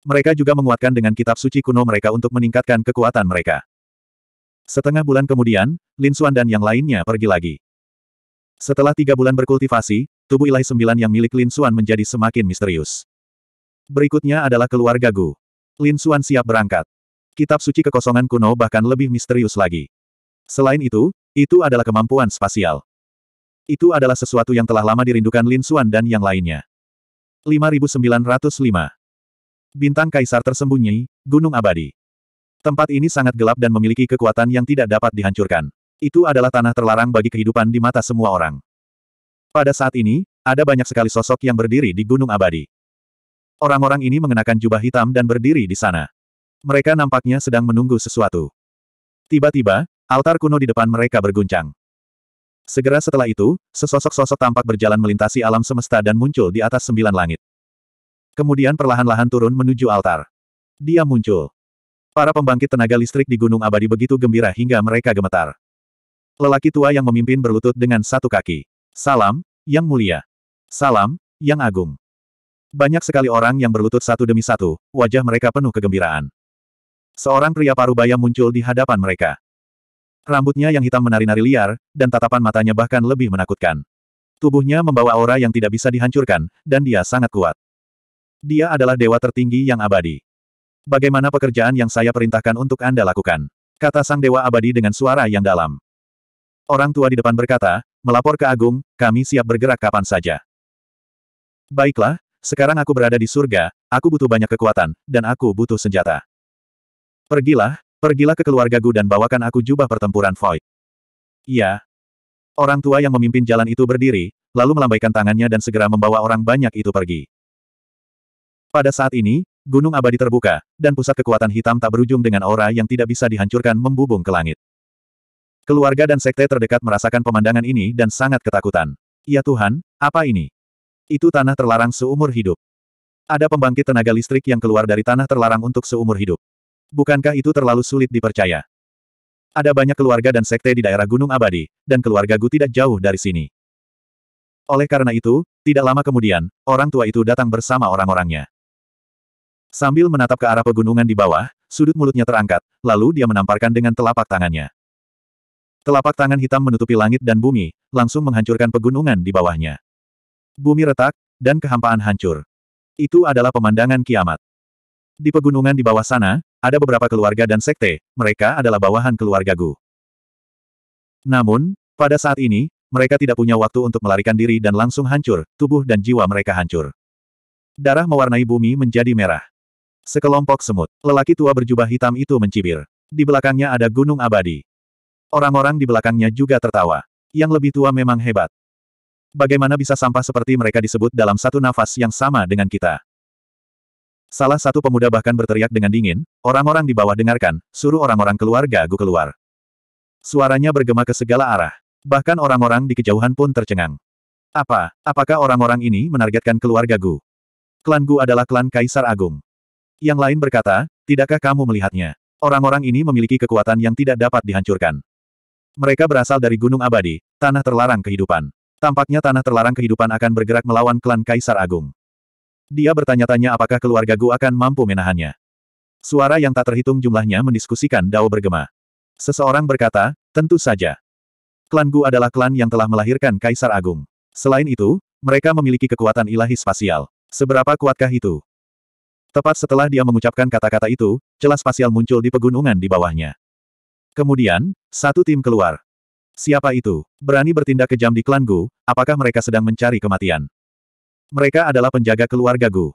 Mereka juga menguatkan dengan kitab suci kuno mereka untuk meningkatkan kekuatan mereka. Setengah bulan kemudian, Lin Xuan dan yang lainnya pergi lagi. Setelah tiga bulan berkultivasi, tubuh ilahi sembilan yang milik Lin Xuan menjadi semakin misterius. Berikutnya adalah keluarga Gu. Lin Xuan siap berangkat. Kitab suci kekosongan kuno bahkan lebih misterius lagi. Selain itu, itu adalah kemampuan spasial. Itu adalah sesuatu yang telah lama dirindukan Lin Xuan dan yang lainnya. 5905 Bintang Kaisar tersembunyi, Gunung Abadi. Tempat ini sangat gelap dan memiliki kekuatan yang tidak dapat dihancurkan. Itu adalah tanah terlarang bagi kehidupan di mata semua orang. Pada saat ini, ada banyak sekali sosok yang berdiri di Gunung Abadi. Orang-orang ini mengenakan jubah hitam dan berdiri di sana. Mereka nampaknya sedang menunggu sesuatu. Tiba-tiba, altar kuno di depan mereka berguncang. Segera setelah itu, sesosok-sosok tampak berjalan melintasi alam semesta dan muncul di atas sembilan langit. Kemudian perlahan-lahan turun menuju altar. Dia muncul. Para pembangkit tenaga listrik di Gunung Abadi begitu gembira hingga mereka gemetar. Lelaki tua yang memimpin berlutut dengan satu kaki. Salam, Yang Mulia. Salam, Yang Agung. Banyak sekali orang yang berlutut satu demi satu, wajah mereka penuh kegembiraan. Seorang pria paruh baya muncul di hadapan mereka. Rambutnya yang hitam menari-nari liar, dan tatapan matanya bahkan lebih menakutkan. Tubuhnya membawa aura yang tidak bisa dihancurkan, dan dia sangat kuat. Dia adalah dewa tertinggi yang abadi. Bagaimana pekerjaan yang saya perintahkan untuk Anda lakukan? Kata sang dewa abadi dengan suara yang dalam. Orang tua di depan berkata, melapor ke Agung, kami siap bergerak kapan saja. Baiklah, sekarang aku berada di surga, aku butuh banyak kekuatan, dan aku butuh senjata. Pergilah, pergilah ke keluarga keluargaku dan bawakan aku jubah pertempuran Void. Iya. Orang tua yang memimpin jalan itu berdiri, lalu melambaikan tangannya dan segera membawa orang banyak itu pergi. Pada saat ini, gunung abadi terbuka, dan pusat kekuatan hitam tak berujung dengan aura yang tidak bisa dihancurkan membubung ke langit. Keluarga dan sekte terdekat merasakan pemandangan ini dan sangat ketakutan. Ya Tuhan, apa ini? Itu tanah terlarang seumur hidup. Ada pembangkit tenaga listrik yang keluar dari tanah terlarang untuk seumur hidup. Bukankah itu terlalu sulit dipercaya? Ada banyak keluarga dan sekte di daerah Gunung Abadi, dan keluarga Gu tidak jauh dari sini. Oleh karena itu, tidak lama kemudian, orang tua itu datang bersama orang-orangnya. Sambil menatap ke arah pegunungan di bawah, sudut mulutnya terangkat, lalu dia menamparkan dengan telapak tangannya. Telapak tangan hitam menutupi langit dan bumi, langsung menghancurkan pegunungan di bawahnya. Bumi retak, dan kehampaan hancur. Itu adalah pemandangan kiamat. Di pegunungan di bawah sana, ada beberapa keluarga dan sekte, mereka adalah bawahan keluarga Gu. Namun, pada saat ini, mereka tidak punya waktu untuk melarikan diri dan langsung hancur, tubuh dan jiwa mereka hancur. Darah mewarnai bumi menjadi merah. Sekelompok semut. Lelaki tua berjubah hitam itu mencibir. Di belakangnya ada gunung abadi. Orang-orang di belakangnya juga tertawa. Yang lebih tua memang hebat. Bagaimana bisa sampah seperti mereka disebut dalam satu nafas yang sama dengan kita? Salah satu pemuda bahkan berteriak dengan dingin, orang-orang di bawah dengarkan, suruh orang-orang keluarga gu keluar. Suaranya bergema ke segala arah. Bahkan orang-orang di kejauhan pun tercengang. Apa, apakah orang-orang ini menargetkan keluarga Gu? Klan Gu adalah klan Kaisar Agung. Yang lain berkata, tidakkah kamu melihatnya? Orang-orang ini memiliki kekuatan yang tidak dapat dihancurkan. Mereka berasal dari Gunung Abadi, tanah terlarang kehidupan. Tampaknya tanah terlarang kehidupan akan bergerak melawan klan Kaisar Agung. Dia bertanya-tanya apakah keluarga Gu akan mampu menahannya. Suara yang tak terhitung jumlahnya mendiskusikan Dao bergema. Seseorang berkata, tentu saja. Klan Gu adalah klan yang telah melahirkan Kaisar Agung. Selain itu, mereka memiliki kekuatan ilahi spasial. Seberapa kuatkah itu? Tepat setelah dia mengucapkan kata-kata itu, celah spasial muncul di pegunungan di bawahnya. Kemudian, satu tim keluar. Siapa itu? Berani bertindak kejam di klan Gu, apakah mereka sedang mencari kematian? Mereka adalah penjaga keluarga Gu.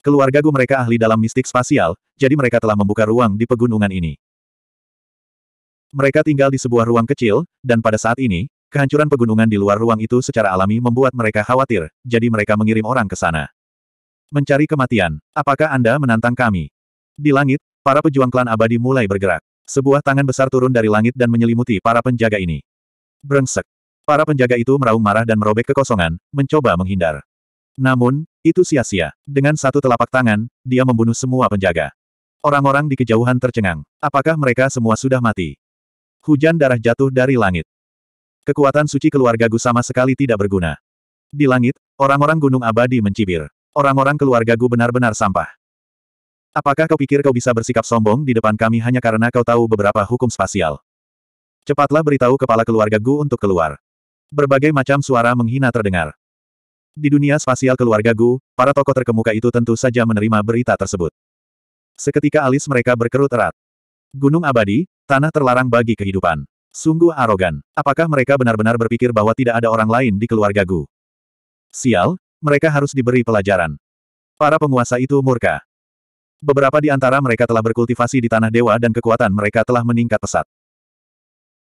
Keluarga Gu mereka ahli dalam mistik spasial, jadi mereka telah membuka ruang di pegunungan ini. Mereka tinggal di sebuah ruang kecil, dan pada saat ini, kehancuran pegunungan di luar ruang itu secara alami membuat mereka khawatir, jadi mereka mengirim orang ke sana mencari kematian. Apakah Anda menantang kami? Di langit, para pejuang klan abadi mulai bergerak. Sebuah tangan besar turun dari langit dan menyelimuti para penjaga ini. Brengsek. Para penjaga itu meraung marah dan merobek kekosongan, mencoba menghindar. Namun, itu sia-sia. Dengan satu telapak tangan, dia membunuh semua penjaga. Orang-orang di kejauhan tercengang. Apakah mereka semua sudah mati? Hujan darah jatuh dari langit. Kekuatan suci keluarga Gu sama sekali tidak berguna. Di langit, orang-orang gunung abadi mencibir. Orang-orang keluarga gu benar-benar sampah. Apakah kau pikir kau bisa bersikap sombong di depan kami hanya karena kau tahu beberapa hukum spasial? Cepatlah beritahu kepala keluarga Gu untuk keluar. Berbagai macam suara menghina terdengar. Di dunia spasial keluarga Gu, para tokoh terkemuka itu tentu saja menerima berita tersebut. Seketika alis mereka berkerut erat. Gunung abadi, tanah terlarang bagi kehidupan. Sungguh arogan. Apakah mereka benar-benar berpikir bahwa tidak ada orang lain di keluarga Gu? Sial, mereka harus diberi pelajaran. Para penguasa itu murka. Beberapa di antara mereka telah berkultivasi di tanah dewa dan kekuatan mereka telah meningkat pesat.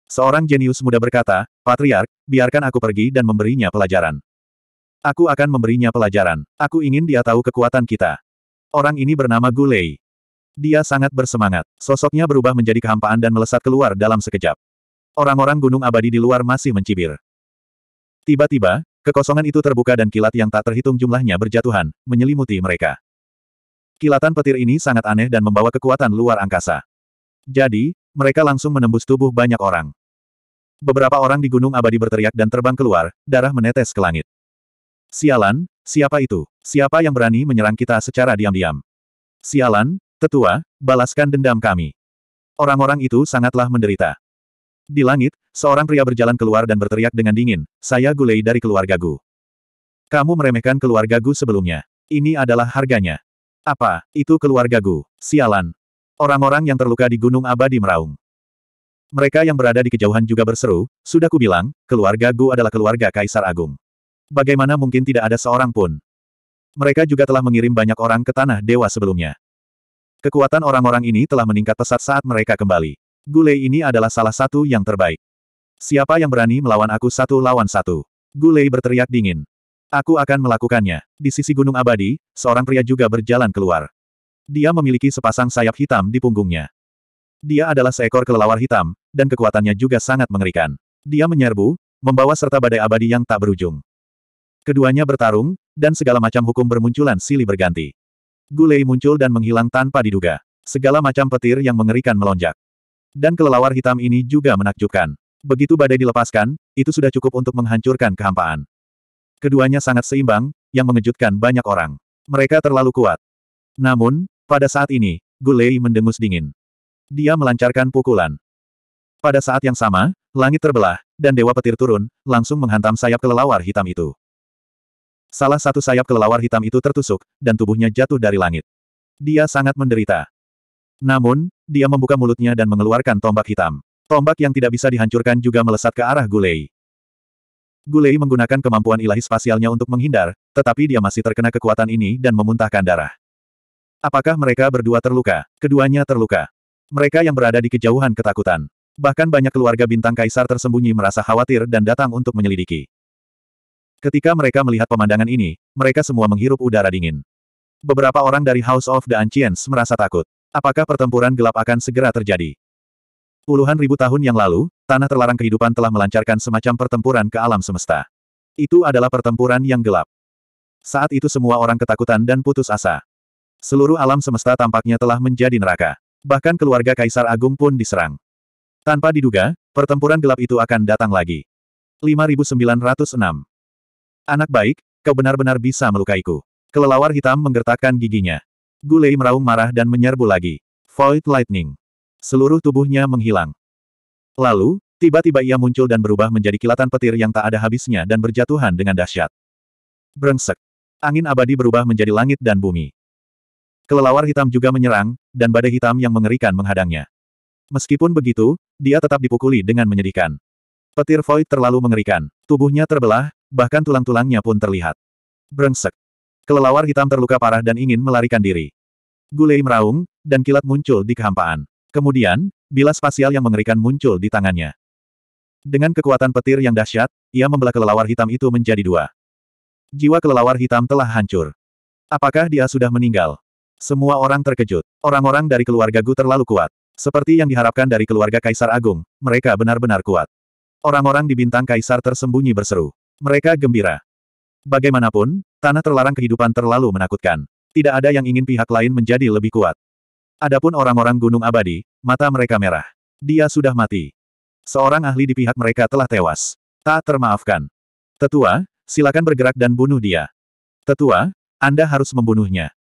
Seorang jenius muda berkata, Patriark, biarkan aku pergi dan memberinya pelajaran. Aku akan memberinya pelajaran. Aku ingin dia tahu kekuatan kita. Orang ini bernama Gulei. Dia sangat bersemangat. Sosoknya berubah menjadi kehampaan dan melesat keluar dalam sekejap. Orang-orang gunung abadi di luar masih mencibir. Tiba-tiba, Kekosongan itu terbuka dan kilat yang tak terhitung jumlahnya berjatuhan, menyelimuti mereka. Kilatan petir ini sangat aneh dan membawa kekuatan luar angkasa. Jadi, mereka langsung menembus tubuh banyak orang. Beberapa orang di Gunung Abadi berteriak dan terbang keluar, darah menetes ke langit. Sialan, siapa itu? Siapa yang berani menyerang kita secara diam-diam? Sialan, tetua, balaskan dendam kami. Orang-orang itu sangatlah menderita. Di langit, Seorang pria berjalan keluar dan berteriak dengan dingin, saya Gulei dari keluarga Gu. Kamu meremehkan keluarga Gu sebelumnya. Ini adalah harganya. Apa, itu keluarga Gu? Sialan. Orang-orang yang terluka di Gunung Abadi meraung. Mereka yang berada di kejauhan juga berseru, sudah kubilang, keluarga Gu adalah keluarga Kaisar Agung. Bagaimana mungkin tidak ada seorang pun? Mereka juga telah mengirim banyak orang ke tanah dewa sebelumnya. Kekuatan orang-orang ini telah meningkat pesat saat mereka kembali. Gule ini adalah salah satu yang terbaik. Siapa yang berani melawan aku satu lawan satu? Gulei berteriak dingin. Aku akan melakukannya. Di sisi Gunung Abadi, seorang pria juga berjalan keluar. Dia memiliki sepasang sayap hitam di punggungnya. Dia adalah seekor kelelawar hitam, dan kekuatannya juga sangat mengerikan. Dia menyerbu, membawa serta badai abadi yang tak berujung. Keduanya bertarung, dan segala macam hukum bermunculan silih berganti. Gulei muncul dan menghilang tanpa diduga. Segala macam petir yang mengerikan melonjak. Dan kelelawar hitam ini juga menakjubkan. Begitu badai dilepaskan, itu sudah cukup untuk menghancurkan kehampaan. Keduanya sangat seimbang, yang mengejutkan banyak orang. Mereka terlalu kuat. Namun, pada saat ini, Gulei mendengus dingin. Dia melancarkan pukulan. Pada saat yang sama, langit terbelah, dan dewa petir turun, langsung menghantam sayap kelelawar hitam itu. Salah satu sayap kelelawar hitam itu tertusuk, dan tubuhnya jatuh dari langit. Dia sangat menderita. Namun, dia membuka mulutnya dan mengeluarkan tombak hitam. Tombak yang tidak bisa dihancurkan juga melesat ke arah Gulei. Gulei menggunakan kemampuan ilahi spasialnya untuk menghindar, tetapi dia masih terkena kekuatan ini dan memuntahkan darah. Apakah mereka berdua terluka? Keduanya terluka. Mereka yang berada di kejauhan ketakutan. Bahkan banyak keluarga bintang kaisar tersembunyi merasa khawatir dan datang untuk menyelidiki. Ketika mereka melihat pemandangan ini, mereka semua menghirup udara dingin. Beberapa orang dari House of the Ancients merasa takut. Apakah pertempuran gelap akan segera terjadi? Puluhan ribu tahun yang lalu, tanah terlarang kehidupan telah melancarkan semacam pertempuran ke alam semesta. Itu adalah pertempuran yang gelap. Saat itu semua orang ketakutan dan putus asa. Seluruh alam semesta tampaknya telah menjadi neraka. Bahkan keluarga Kaisar Agung pun diserang. Tanpa diduga, pertempuran gelap itu akan datang lagi. 5906 Anak baik, kau benar-benar bisa melukaiku. Kelelawar hitam menggertakkan giginya. Gulei meraung marah dan menyerbu lagi. Void Lightning. Seluruh tubuhnya menghilang. Lalu, tiba-tiba ia muncul dan berubah menjadi kilatan petir yang tak ada habisnya dan berjatuhan dengan dahsyat. Brengsek. Angin abadi berubah menjadi langit dan bumi. Kelelawar hitam juga menyerang, dan badai hitam yang mengerikan menghadangnya. Meskipun begitu, dia tetap dipukuli dengan menyedihkan. Petir Void terlalu mengerikan. Tubuhnya terbelah, bahkan tulang-tulangnya pun terlihat. Brengsek. Kelelawar hitam terluka parah dan ingin melarikan diri. Gulei meraung, dan kilat muncul di kehampaan. Kemudian, bila spasial yang mengerikan muncul di tangannya. Dengan kekuatan petir yang dahsyat, ia membelah kelelawar hitam itu menjadi dua. Jiwa kelelawar hitam telah hancur. Apakah dia sudah meninggal? Semua orang terkejut. Orang-orang dari keluarga Gu terlalu kuat. Seperti yang diharapkan dari keluarga Kaisar Agung, mereka benar-benar kuat. Orang-orang di bintang Kaisar tersembunyi berseru. Mereka gembira. Bagaimanapun, tanah terlarang kehidupan terlalu menakutkan. Tidak ada yang ingin pihak lain menjadi lebih kuat. Adapun orang-orang Gunung Abadi, mata mereka merah. Dia sudah mati. Seorang ahli di pihak mereka telah tewas. Tak termaafkan. Tetua, silakan bergerak dan bunuh dia. Tetua, Anda harus membunuhnya.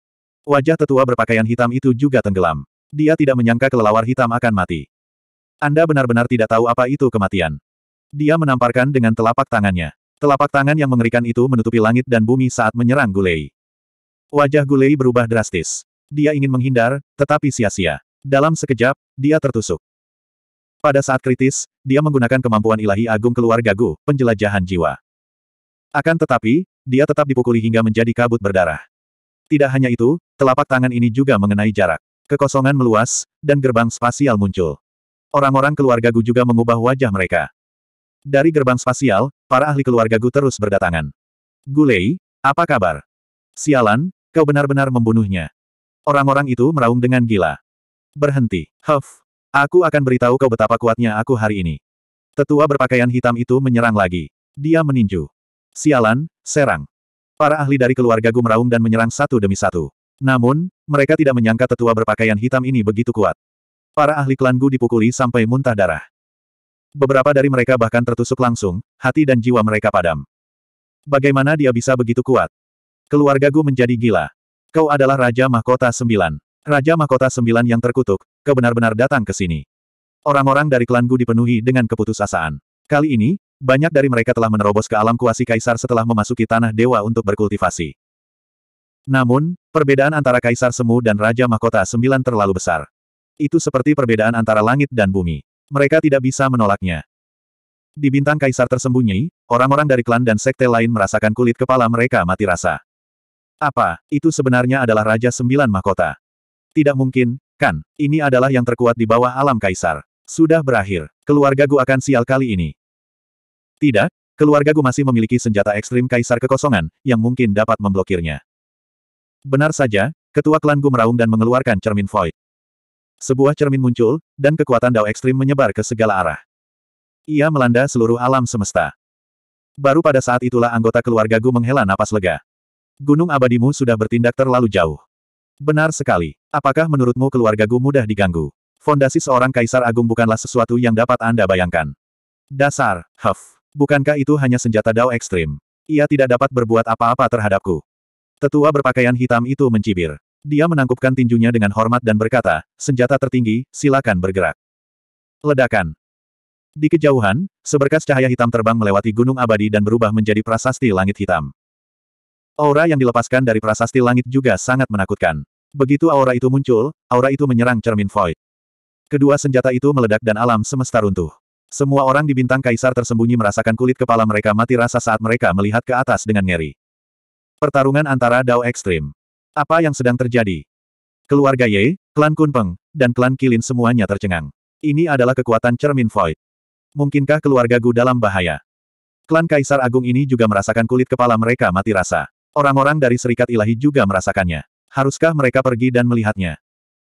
Wajah tetua berpakaian hitam itu juga tenggelam. Dia tidak menyangka kelelawar hitam akan mati. Anda benar-benar tidak tahu apa itu kematian. Dia menamparkan dengan telapak tangannya. Telapak tangan yang mengerikan itu menutupi langit dan bumi saat menyerang Gulei. Wajah Gulei berubah drastis. Dia ingin menghindar, tetapi sia-sia. Dalam sekejap, dia tertusuk. Pada saat kritis, dia menggunakan kemampuan ilahi agung keluarga Gu, penjelajahan jiwa. Akan tetapi, dia tetap dipukuli hingga menjadi kabut berdarah. Tidak hanya itu, telapak tangan ini juga mengenai jarak. Kekosongan meluas, dan gerbang spasial muncul. Orang-orang keluarga Gu juga mengubah wajah mereka. Dari gerbang spasial, para ahli keluarga Gu terus berdatangan. Gulei, apa kabar? Sialan, kau benar-benar membunuhnya. Orang-orang itu meraung dengan gila. Berhenti. Huff. Aku akan beritahu kau betapa kuatnya aku hari ini. Tetua berpakaian hitam itu menyerang lagi. Dia meninju. Sialan, serang. Para ahli dari keluarga Gu meraung dan menyerang satu demi satu. Namun, mereka tidak menyangka tetua berpakaian hitam ini begitu kuat. Para ahli klan Gu dipukuli sampai muntah darah. Beberapa dari mereka bahkan tertusuk langsung, hati dan jiwa mereka padam. Bagaimana dia bisa begitu kuat? Keluarga Gu menjadi gila. Kau adalah Raja Mahkota Sembilan. Raja Mahkota Sembilan yang terkutuk, kau benar-benar datang ke sini. Orang-orang dari klan Gu dipenuhi dengan keputusasaan. Kali ini, banyak dari mereka telah menerobos ke alam kuasi kaisar setelah memasuki tanah dewa untuk berkultivasi. Namun, perbedaan antara Kaisar Semu dan Raja Mahkota Sembilan terlalu besar. Itu seperti perbedaan antara langit dan bumi. Mereka tidak bisa menolaknya. Di bintang Kaisar tersembunyi, orang-orang dari klan dan sekte lain merasakan kulit kepala mereka mati rasa. Apa, itu sebenarnya adalah Raja Sembilan Mahkota? Tidak mungkin, kan? Ini adalah yang terkuat di bawah alam kaisar. Sudah berakhir. Keluarga Gu akan sial kali ini. Tidak, keluarga Gu masih memiliki senjata ekstrim kaisar kekosongan, yang mungkin dapat memblokirnya. Benar saja, ketua klan Gu meraung dan mengeluarkan cermin void. Sebuah cermin muncul, dan kekuatan dao ekstrim menyebar ke segala arah. Ia melanda seluruh alam semesta. Baru pada saat itulah anggota keluarga Gu menghela napas lega. Gunung abadimu sudah bertindak terlalu jauh. Benar sekali. Apakah menurutmu keluarga Gu mudah diganggu? Fondasi seorang kaisar agung bukanlah sesuatu yang dapat Anda bayangkan. Dasar, Huff. Bukankah itu hanya senjata dao ekstrim? Ia tidak dapat berbuat apa-apa terhadapku. Tetua berpakaian hitam itu mencibir. Dia menangkupkan tinjunya dengan hormat dan berkata, senjata tertinggi, silakan bergerak. Ledakan. Di kejauhan, seberkas cahaya hitam terbang melewati gunung abadi dan berubah menjadi prasasti langit hitam. Aura yang dilepaskan dari prasasti langit juga sangat menakutkan. Begitu aura itu muncul, aura itu menyerang cermin void. Kedua senjata itu meledak dan alam semesta runtuh. Semua orang di bintang kaisar tersembunyi merasakan kulit kepala mereka mati rasa saat mereka melihat ke atas dengan ngeri. Pertarungan antara Dao Ekstrim. Apa yang sedang terjadi? Keluarga Ye, klan Kunpeng, dan klan Kilin semuanya tercengang. Ini adalah kekuatan cermin void. Mungkinkah keluarga Gu dalam bahaya? Klan Kaisar Agung ini juga merasakan kulit kepala mereka mati rasa. Orang-orang dari Serikat Ilahi juga merasakannya. Haruskah mereka pergi dan melihatnya?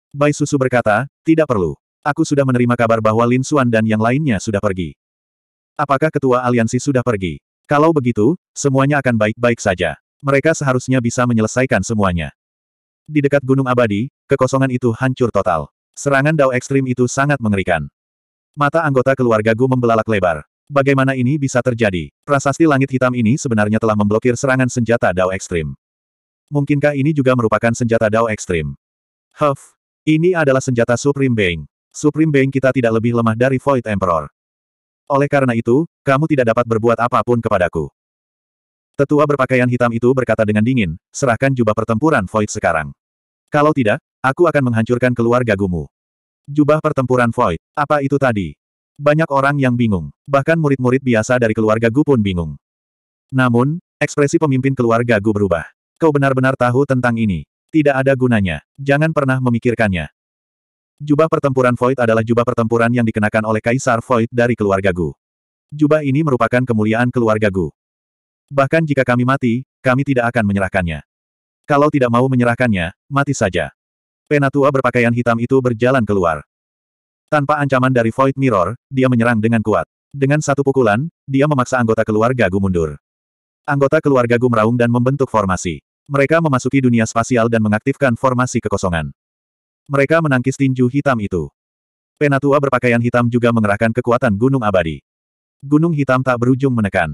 Bai Susu berkata, tidak perlu. Aku sudah menerima kabar bahwa Lin Xuan dan yang lainnya sudah pergi. Apakah ketua aliansi sudah pergi? Kalau begitu, semuanya akan baik-baik saja. Mereka seharusnya bisa menyelesaikan semuanya. Di dekat Gunung Abadi, kekosongan itu hancur total. Serangan Dao ekstrim itu sangat mengerikan. Mata anggota keluarga Gu membelalak lebar. Bagaimana ini bisa terjadi? Prasasti langit hitam ini sebenarnya telah memblokir serangan senjata Dao Ekstrim. Mungkinkah ini juga merupakan senjata Dao Ekstrim? Huff! Ini adalah senjata Supreme Being. Supreme Being kita tidak lebih lemah dari Void Emperor. Oleh karena itu, kamu tidak dapat berbuat apapun kepadaku. Tetua berpakaian hitam itu berkata dengan dingin, serahkan jubah pertempuran Void sekarang. Kalau tidak, aku akan menghancurkan keluarga Gumu. Jubah pertempuran Void, apa itu tadi? Banyak orang yang bingung. Bahkan murid-murid biasa dari keluarga Gu pun bingung. Namun, ekspresi pemimpin keluarga Gu berubah. Kau benar-benar tahu tentang ini. Tidak ada gunanya. Jangan pernah memikirkannya. Jubah pertempuran Void adalah jubah pertempuran yang dikenakan oleh Kaisar Void dari keluarga Gu. Jubah ini merupakan kemuliaan keluarga Gu. Bahkan jika kami mati, kami tidak akan menyerahkannya. Kalau tidak mau menyerahkannya, mati saja. Penatua berpakaian hitam itu berjalan keluar. Tanpa ancaman dari Void Mirror, dia menyerang dengan kuat. Dengan satu pukulan, dia memaksa anggota keluarga Gu mundur. Anggota keluarga Gu meraung dan membentuk formasi. Mereka memasuki dunia spasial dan mengaktifkan formasi kekosongan. Mereka menangkis tinju hitam itu. Penatua berpakaian hitam juga mengerahkan kekuatan Gunung Abadi. Gunung hitam tak berujung menekan.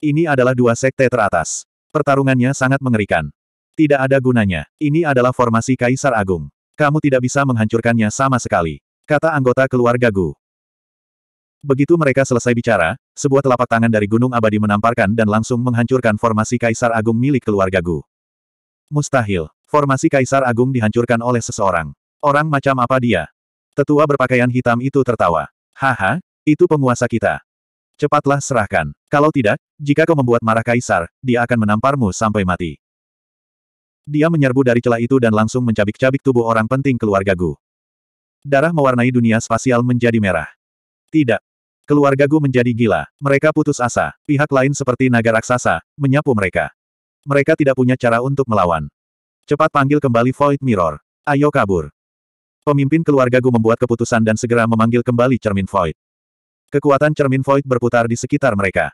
Ini adalah dua sekte teratas. Pertarungannya sangat mengerikan. Tidak ada gunanya. Ini adalah formasi Kaisar Agung. Kamu tidak bisa menghancurkannya sama sekali kata anggota keluarga Gu. Begitu mereka selesai bicara, sebuah telapak tangan dari Gunung Abadi menamparkan dan langsung menghancurkan formasi Kaisar Agung milik keluarga Gu. Mustahil. Formasi Kaisar Agung dihancurkan oleh seseorang. Orang macam apa dia? Tetua berpakaian hitam itu tertawa. Haha, itu penguasa kita. Cepatlah serahkan. Kalau tidak, jika kau membuat marah Kaisar, dia akan menamparmu sampai mati. Dia menyerbu dari celah itu dan langsung mencabik-cabik tubuh orang penting keluarga Gu. Darah mewarnai dunia spasial menjadi merah. Tidak. Keluarga Gu menjadi gila. Mereka putus asa. Pihak lain seperti naga raksasa, menyapu mereka. Mereka tidak punya cara untuk melawan. Cepat panggil kembali Void Mirror. Ayo kabur. Pemimpin keluarga Gu membuat keputusan dan segera memanggil kembali cermin Void. Kekuatan cermin Void berputar di sekitar mereka.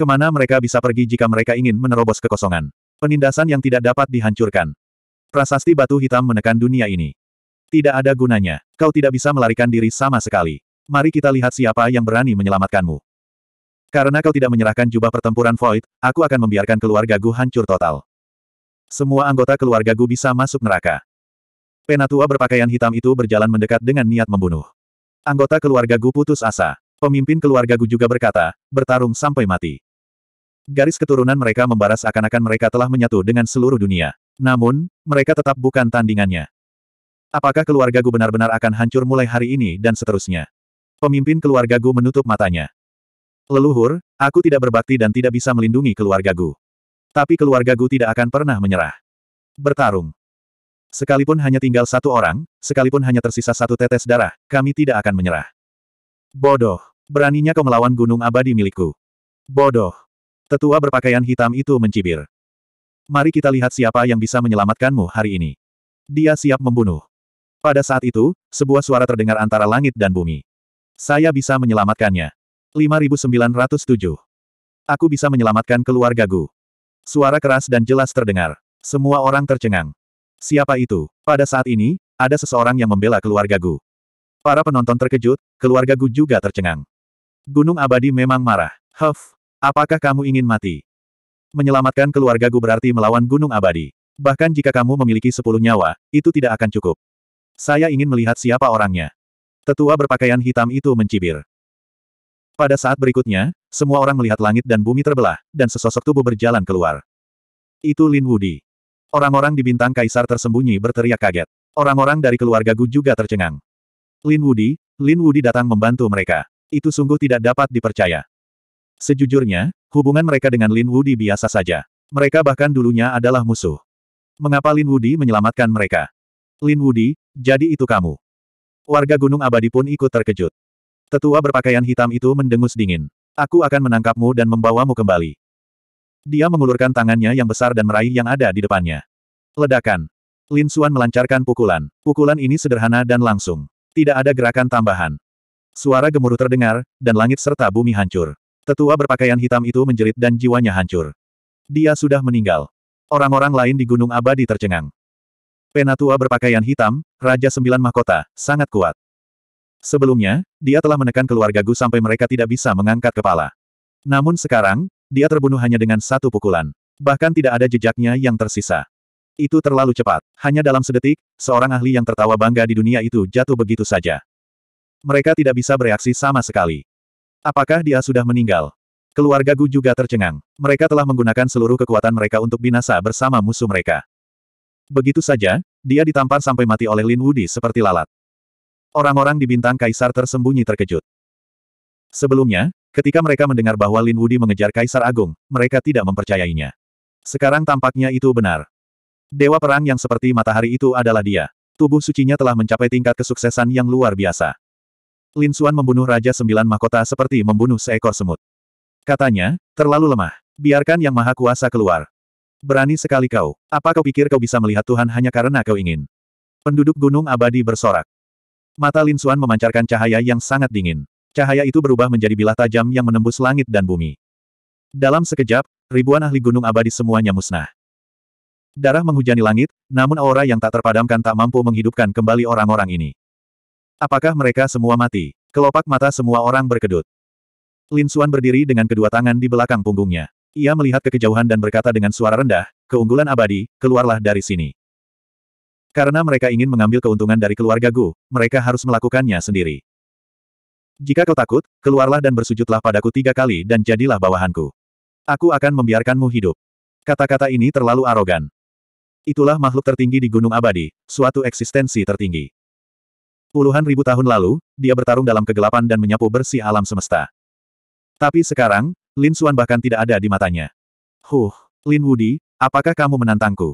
Kemana mereka bisa pergi jika mereka ingin menerobos kekosongan? Penindasan yang tidak dapat dihancurkan. Prasasti batu hitam menekan dunia ini. Tidak ada gunanya. Kau tidak bisa melarikan diri sama sekali. Mari kita lihat siapa yang berani menyelamatkanmu. Karena kau tidak menyerahkan jubah pertempuran Void, aku akan membiarkan keluarga Gu hancur total. Semua anggota keluarga Gu bisa masuk neraka. Penatua berpakaian hitam itu berjalan mendekat dengan niat membunuh. Anggota keluarga Gu putus asa. Pemimpin keluarga Gu juga berkata, bertarung sampai mati. Garis keturunan mereka membaras akan akan mereka telah menyatu dengan seluruh dunia. Namun, mereka tetap bukan tandingannya. Apakah keluarga Gu benar-benar akan hancur mulai hari ini dan seterusnya? Pemimpin keluarga Gu menutup matanya. Leluhur, aku tidak berbakti dan tidak bisa melindungi keluarga Gu. Tapi keluarga Gu tidak akan pernah menyerah. Bertarung. Sekalipun hanya tinggal satu orang, sekalipun hanya tersisa satu tetes darah, kami tidak akan menyerah. Bodoh. Beraninya kau melawan gunung abadi milikku. Bodoh. Tetua berpakaian hitam itu mencibir. Mari kita lihat siapa yang bisa menyelamatkanmu hari ini. Dia siap membunuh. Pada saat itu, sebuah suara terdengar antara langit dan bumi. Saya bisa menyelamatkannya. 5907. Aku bisa menyelamatkan keluarga Gu. Suara keras dan jelas terdengar. Semua orang tercengang. Siapa itu? Pada saat ini, ada seseorang yang membela keluarga Gu. Para penonton terkejut, keluarga Gu juga tercengang. Gunung abadi memang marah. Huff, apakah kamu ingin mati? Menyelamatkan keluarga Gu berarti melawan gunung abadi. Bahkan jika kamu memiliki sepuluh nyawa, itu tidak akan cukup. Saya ingin melihat siapa orangnya. Tetua berpakaian hitam itu mencibir. Pada saat berikutnya, semua orang melihat langit dan bumi terbelah, dan sesosok tubuh berjalan keluar. Itu Lin Wudi. Orang-orang di bintang kaisar tersembunyi berteriak kaget. Orang-orang dari keluarga Gu juga tercengang. Lin Wudi, Lin Wudi datang membantu mereka. Itu sungguh tidak dapat dipercaya. Sejujurnya, hubungan mereka dengan Lin Wudi biasa saja. Mereka bahkan dulunya adalah musuh. Mengapa Lin Wudi menyelamatkan mereka? Lin Wudi, jadi itu kamu. Warga Gunung Abadi pun ikut terkejut. Tetua berpakaian hitam itu mendengus dingin. Aku akan menangkapmu dan membawamu kembali. Dia mengulurkan tangannya yang besar dan meraih yang ada di depannya. Ledakan. Lin Xuan melancarkan pukulan. Pukulan ini sederhana dan langsung. Tidak ada gerakan tambahan. Suara gemuruh terdengar, dan langit serta bumi hancur. Tetua berpakaian hitam itu menjerit dan jiwanya hancur. Dia sudah meninggal. Orang-orang lain di Gunung Abadi tercengang. Penatua berpakaian hitam, Raja Sembilan Mahkota, sangat kuat. Sebelumnya, dia telah menekan keluarga Gu sampai mereka tidak bisa mengangkat kepala. Namun sekarang, dia terbunuh hanya dengan satu pukulan. Bahkan tidak ada jejaknya yang tersisa. Itu terlalu cepat. Hanya dalam sedetik, seorang ahli yang tertawa bangga di dunia itu jatuh begitu saja. Mereka tidak bisa bereaksi sama sekali. Apakah dia sudah meninggal? Keluarga Gu juga tercengang. Mereka telah menggunakan seluruh kekuatan mereka untuk binasa bersama musuh mereka. Begitu saja, dia ditampar sampai mati oleh Lin Wudi seperti lalat. Orang-orang di bintang kaisar tersembunyi terkejut. Sebelumnya, ketika mereka mendengar bahwa Lin Wudi mengejar kaisar agung, mereka tidak mempercayainya. Sekarang tampaknya itu benar. Dewa perang yang seperti matahari itu adalah dia. Tubuh sucinya telah mencapai tingkat kesuksesan yang luar biasa. Lin Xuan membunuh Raja Sembilan Mahkota seperti membunuh seekor semut. Katanya, terlalu lemah. Biarkan Yang Maha Kuasa keluar. Berani sekali kau. Apa kau pikir kau bisa melihat Tuhan hanya karena kau ingin? Penduduk gunung abadi bersorak. Mata Lin Xuan memancarkan cahaya yang sangat dingin. Cahaya itu berubah menjadi bilah tajam yang menembus langit dan bumi. Dalam sekejap, ribuan ahli gunung abadi semuanya musnah. Darah menghujani langit, namun aura yang tak terpadamkan tak mampu menghidupkan kembali orang-orang ini. Apakah mereka semua mati? Kelopak mata semua orang berkedut. Lin Xuan berdiri dengan kedua tangan di belakang punggungnya. Ia melihat ke kejauhan dan berkata dengan suara rendah, keunggulan abadi, keluarlah dari sini. Karena mereka ingin mengambil keuntungan dari keluarga Gu, mereka harus melakukannya sendiri. Jika kau takut, keluarlah dan bersujudlah padaku tiga kali dan jadilah bawahanku. Aku akan membiarkanmu hidup. Kata-kata ini terlalu arogan. Itulah makhluk tertinggi di Gunung Abadi, suatu eksistensi tertinggi. Puluhan ribu tahun lalu, dia bertarung dalam kegelapan dan menyapu bersih alam semesta. Tapi sekarang, Lin Suan bahkan tidak ada di matanya. Huh, Lin Wudi, apakah kamu menantangku?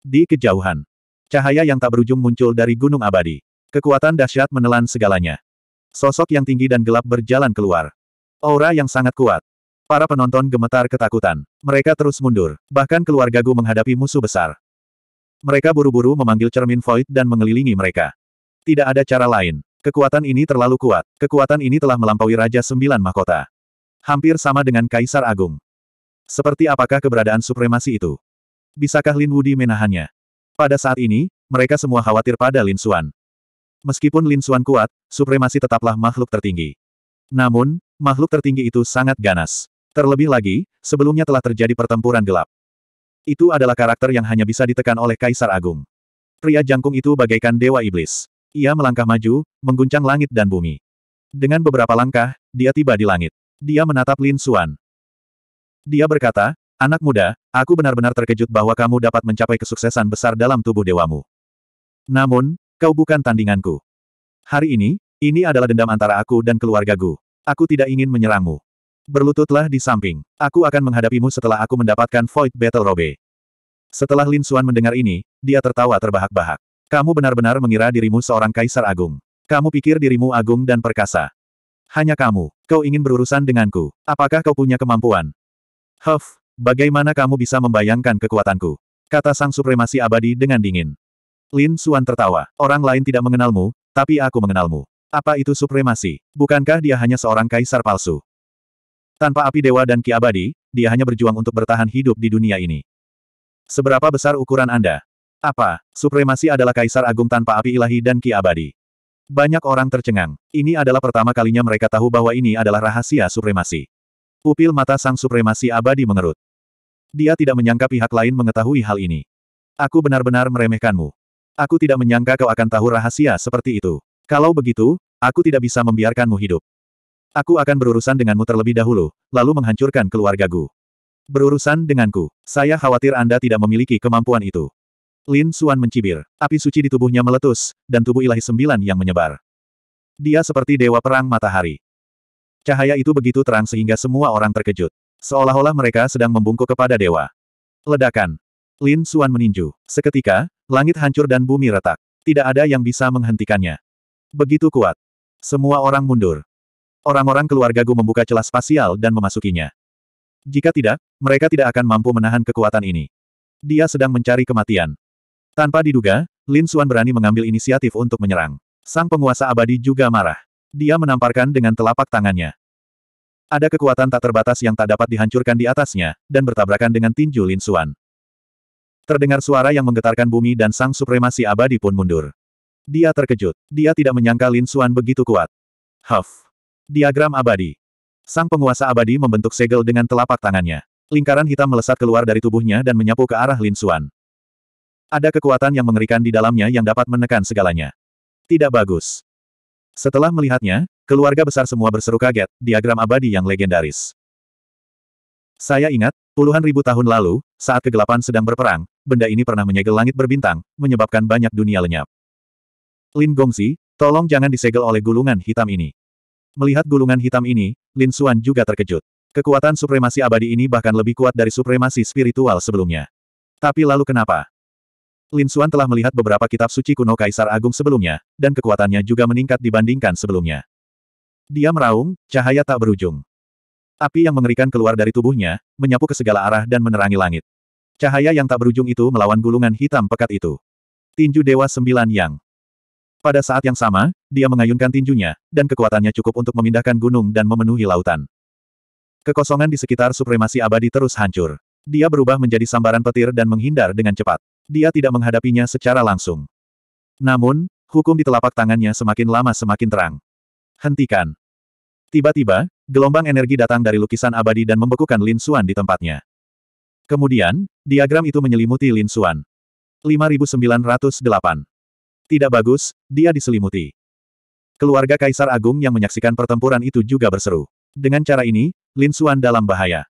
Di kejauhan. Cahaya yang tak berujung muncul dari gunung abadi. Kekuatan dahsyat menelan segalanya. Sosok yang tinggi dan gelap berjalan keluar. Aura yang sangat kuat. Para penonton gemetar ketakutan. Mereka terus mundur. Bahkan keluarga Gu menghadapi musuh besar. Mereka buru-buru memanggil cermin void dan mengelilingi mereka. Tidak ada cara lain. Kekuatan ini terlalu kuat. Kekuatan ini telah melampaui Raja Sembilan Mahkota. Hampir sama dengan Kaisar Agung. Seperti apakah keberadaan supremasi itu? Bisakah Lin Wudi menahannya? Pada saat ini, mereka semua khawatir pada Lin Xuan. Meskipun Lin Xuan kuat, supremasi tetaplah makhluk tertinggi. Namun, makhluk tertinggi itu sangat ganas. Terlebih lagi, sebelumnya telah terjadi pertempuran gelap. Itu adalah karakter yang hanya bisa ditekan oleh Kaisar Agung. Pria jangkung itu bagaikan dewa iblis. Ia melangkah maju, mengguncang langit dan bumi. Dengan beberapa langkah, dia tiba di langit. Dia menatap Lin Xuan. Dia berkata, Anak muda, aku benar-benar terkejut bahwa kamu dapat mencapai kesuksesan besar dalam tubuh dewamu. Namun, kau bukan tandinganku. Hari ini, ini adalah dendam antara aku dan keluargaku. Aku tidak ingin menyerangmu. Berlututlah di samping. Aku akan menghadapimu setelah aku mendapatkan Void Battle Robe. Setelah Lin Xuan mendengar ini, dia tertawa terbahak-bahak. Kamu benar-benar mengira dirimu seorang kaisar agung. Kamu pikir dirimu agung dan perkasa. Hanya kamu. Kau ingin berurusan denganku. Apakah kau punya kemampuan? Huff, bagaimana kamu bisa membayangkan kekuatanku? Kata sang supremasi abadi dengan dingin. Lin Suan tertawa. Orang lain tidak mengenalmu, tapi aku mengenalmu. Apa itu supremasi? Bukankah dia hanya seorang kaisar palsu? Tanpa api dewa dan ki abadi, dia hanya berjuang untuk bertahan hidup di dunia ini. Seberapa besar ukuran Anda? Apa, supremasi adalah kaisar agung tanpa api ilahi dan ki abadi? Banyak orang tercengang. Ini adalah pertama kalinya mereka tahu bahwa ini adalah rahasia supremasi. Pupil mata sang supremasi abadi mengerut. Dia tidak menyangka pihak lain mengetahui hal ini. Aku benar-benar meremehkanmu. Aku tidak menyangka kau akan tahu rahasia seperti itu. Kalau begitu, aku tidak bisa membiarkanmu hidup. Aku akan berurusan denganmu terlebih dahulu, lalu menghancurkan keluargaku. Berurusan denganku, saya khawatir Anda tidak memiliki kemampuan itu. Lin Suan mencibir. Api suci di tubuhnya meletus, dan tubuh ilahi sembilan yang menyebar. Dia seperti dewa perang matahari. Cahaya itu begitu terang sehingga semua orang terkejut. Seolah-olah mereka sedang membungkuk kepada dewa. Ledakan. Lin Suan meninju. Seketika, langit hancur dan bumi retak. Tidak ada yang bisa menghentikannya. Begitu kuat. Semua orang mundur. Orang-orang keluarga Gu membuka celah spasial dan memasukinya. Jika tidak, mereka tidak akan mampu menahan kekuatan ini. Dia sedang mencari kematian. Tanpa diduga, Lin Suan berani mengambil inisiatif untuk menyerang. Sang penguasa abadi juga marah. Dia menamparkan dengan telapak tangannya. Ada kekuatan tak terbatas yang tak dapat dihancurkan di atasnya, dan bertabrakan dengan tinju Lin Suan. Terdengar suara yang menggetarkan bumi dan sang supremasi abadi pun mundur. Dia terkejut. Dia tidak menyangka Lin Suan begitu kuat. Huff. Diagram abadi. Sang penguasa abadi membentuk segel dengan telapak tangannya. Lingkaran hitam melesat keluar dari tubuhnya dan menyapu ke arah Lin Suan. Ada kekuatan yang mengerikan di dalamnya yang dapat menekan segalanya. Tidak bagus. Setelah melihatnya, keluarga besar semua berseru kaget, diagram abadi yang legendaris. Saya ingat, puluhan ribu tahun lalu, saat kegelapan sedang berperang, benda ini pernah menyegel langit berbintang, menyebabkan banyak dunia lenyap. Lin Gongzi, tolong jangan disegel oleh gulungan hitam ini. Melihat gulungan hitam ini, Lin Xuan juga terkejut. Kekuatan supremasi abadi ini bahkan lebih kuat dari supremasi spiritual sebelumnya. Tapi lalu kenapa? Lin Xuan telah melihat beberapa kitab suci kuno Kaisar Agung sebelumnya, dan kekuatannya juga meningkat dibandingkan sebelumnya. Dia meraung, cahaya tak berujung. Api yang mengerikan keluar dari tubuhnya, menyapu ke segala arah dan menerangi langit. Cahaya yang tak berujung itu melawan gulungan hitam pekat itu. Tinju Dewa Sembilan Yang. Pada saat yang sama, dia mengayunkan tinjunya, dan kekuatannya cukup untuk memindahkan gunung dan memenuhi lautan. Kekosongan di sekitar supremasi abadi terus hancur. Dia berubah menjadi sambaran petir dan menghindar dengan cepat dia tidak menghadapinya secara langsung. Namun, hukum di telapak tangannya semakin lama semakin terang. Hentikan. Tiba-tiba, gelombang energi datang dari lukisan abadi dan membekukan Lin Xuan di tempatnya. Kemudian, diagram itu menyelimuti Lin Xuan. 5908. Tidak bagus, dia diselimuti. Keluarga Kaisar Agung yang menyaksikan pertempuran itu juga berseru. Dengan cara ini, Lin Xuan dalam bahaya.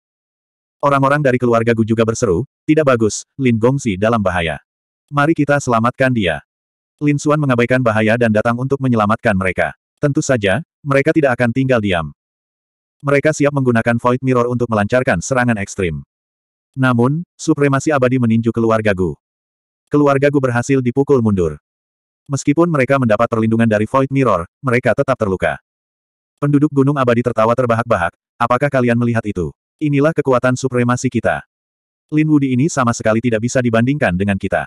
Orang-orang dari keluarga Gu juga berseru, tidak bagus, Lin Gongzi dalam bahaya. Mari kita selamatkan dia. Lin Xuan mengabaikan bahaya dan datang untuk menyelamatkan mereka. Tentu saja, mereka tidak akan tinggal diam. Mereka siap menggunakan Void Mirror untuk melancarkan serangan ekstrim. Namun, supremasi abadi meninju keluarga Gu. Keluarga Gu berhasil dipukul mundur. Meskipun mereka mendapat perlindungan dari Void Mirror, mereka tetap terluka. Penduduk Gunung Abadi tertawa terbahak-bahak, apakah kalian melihat itu? Inilah kekuatan supremasi kita. Lin Wudi ini sama sekali tidak bisa dibandingkan dengan kita.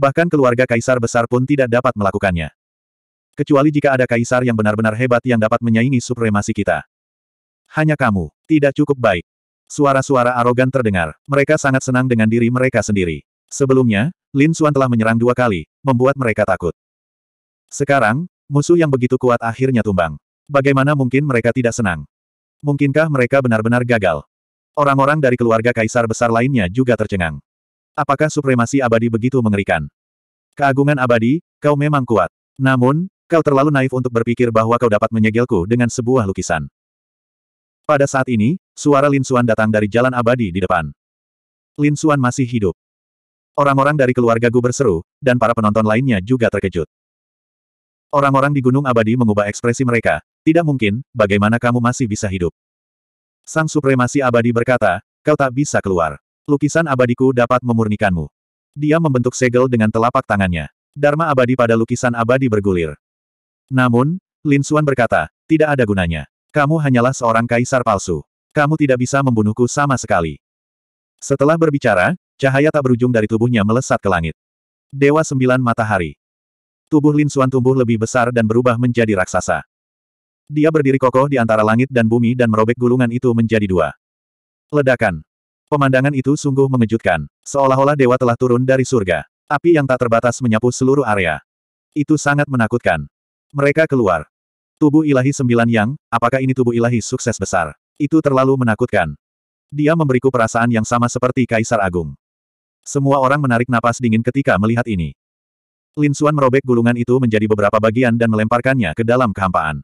Bahkan keluarga kaisar besar pun tidak dapat melakukannya. Kecuali jika ada kaisar yang benar-benar hebat yang dapat menyaingi supremasi kita. Hanya kamu, tidak cukup baik. Suara-suara arogan terdengar. Mereka sangat senang dengan diri mereka sendiri. Sebelumnya, Lin Xuan telah menyerang dua kali, membuat mereka takut. Sekarang, musuh yang begitu kuat akhirnya tumbang. Bagaimana mungkin mereka tidak senang? Mungkinkah mereka benar-benar gagal? Orang-orang dari keluarga kaisar besar lainnya juga tercengang. Apakah supremasi abadi begitu mengerikan? Keagungan abadi, kau memang kuat. Namun, kau terlalu naif untuk berpikir bahwa kau dapat menyegelku dengan sebuah lukisan. Pada saat ini, suara Lin Xuan datang dari jalan abadi di depan. Lin Xuan masih hidup. Orang-orang dari keluarga Gu berseru, dan para penonton lainnya juga terkejut. Orang-orang di Gunung Abadi mengubah ekspresi mereka. Tidak mungkin, bagaimana kamu masih bisa hidup? Sang Supremasi Abadi berkata, kau tak bisa keluar. Lukisan abadiku dapat memurnikanmu. Dia membentuk segel dengan telapak tangannya. Dharma abadi pada lukisan abadi bergulir. Namun, Lin Xuan berkata, tidak ada gunanya. Kamu hanyalah seorang kaisar palsu. Kamu tidak bisa membunuhku sama sekali. Setelah berbicara, cahaya tak berujung dari tubuhnya melesat ke langit. Dewa Sembilan Matahari. Tubuh Lin Xuan tumbuh lebih besar dan berubah menjadi raksasa. Dia berdiri kokoh di antara langit dan bumi dan merobek gulungan itu menjadi dua. Ledakan. Pemandangan itu sungguh mengejutkan. Seolah-olah dewa telah turun dari surga. Api yang tak terbatas menyapu seluruh area. Itu sangat menakutkan. Mereka keluar. Tubuh ilahi sembilan yang, apakah ini tubuh ilahi sukses besar? Itu terlalu menakutkan. Dia memberiku perasaan yang sama seperti Kaisar Agung. Semua orang menarik napas dingin ketika melihat ini. Lin Xuan merobek gulungan itu menjadi beberapa bagian dan melemparkannya ke dalam kehampaan.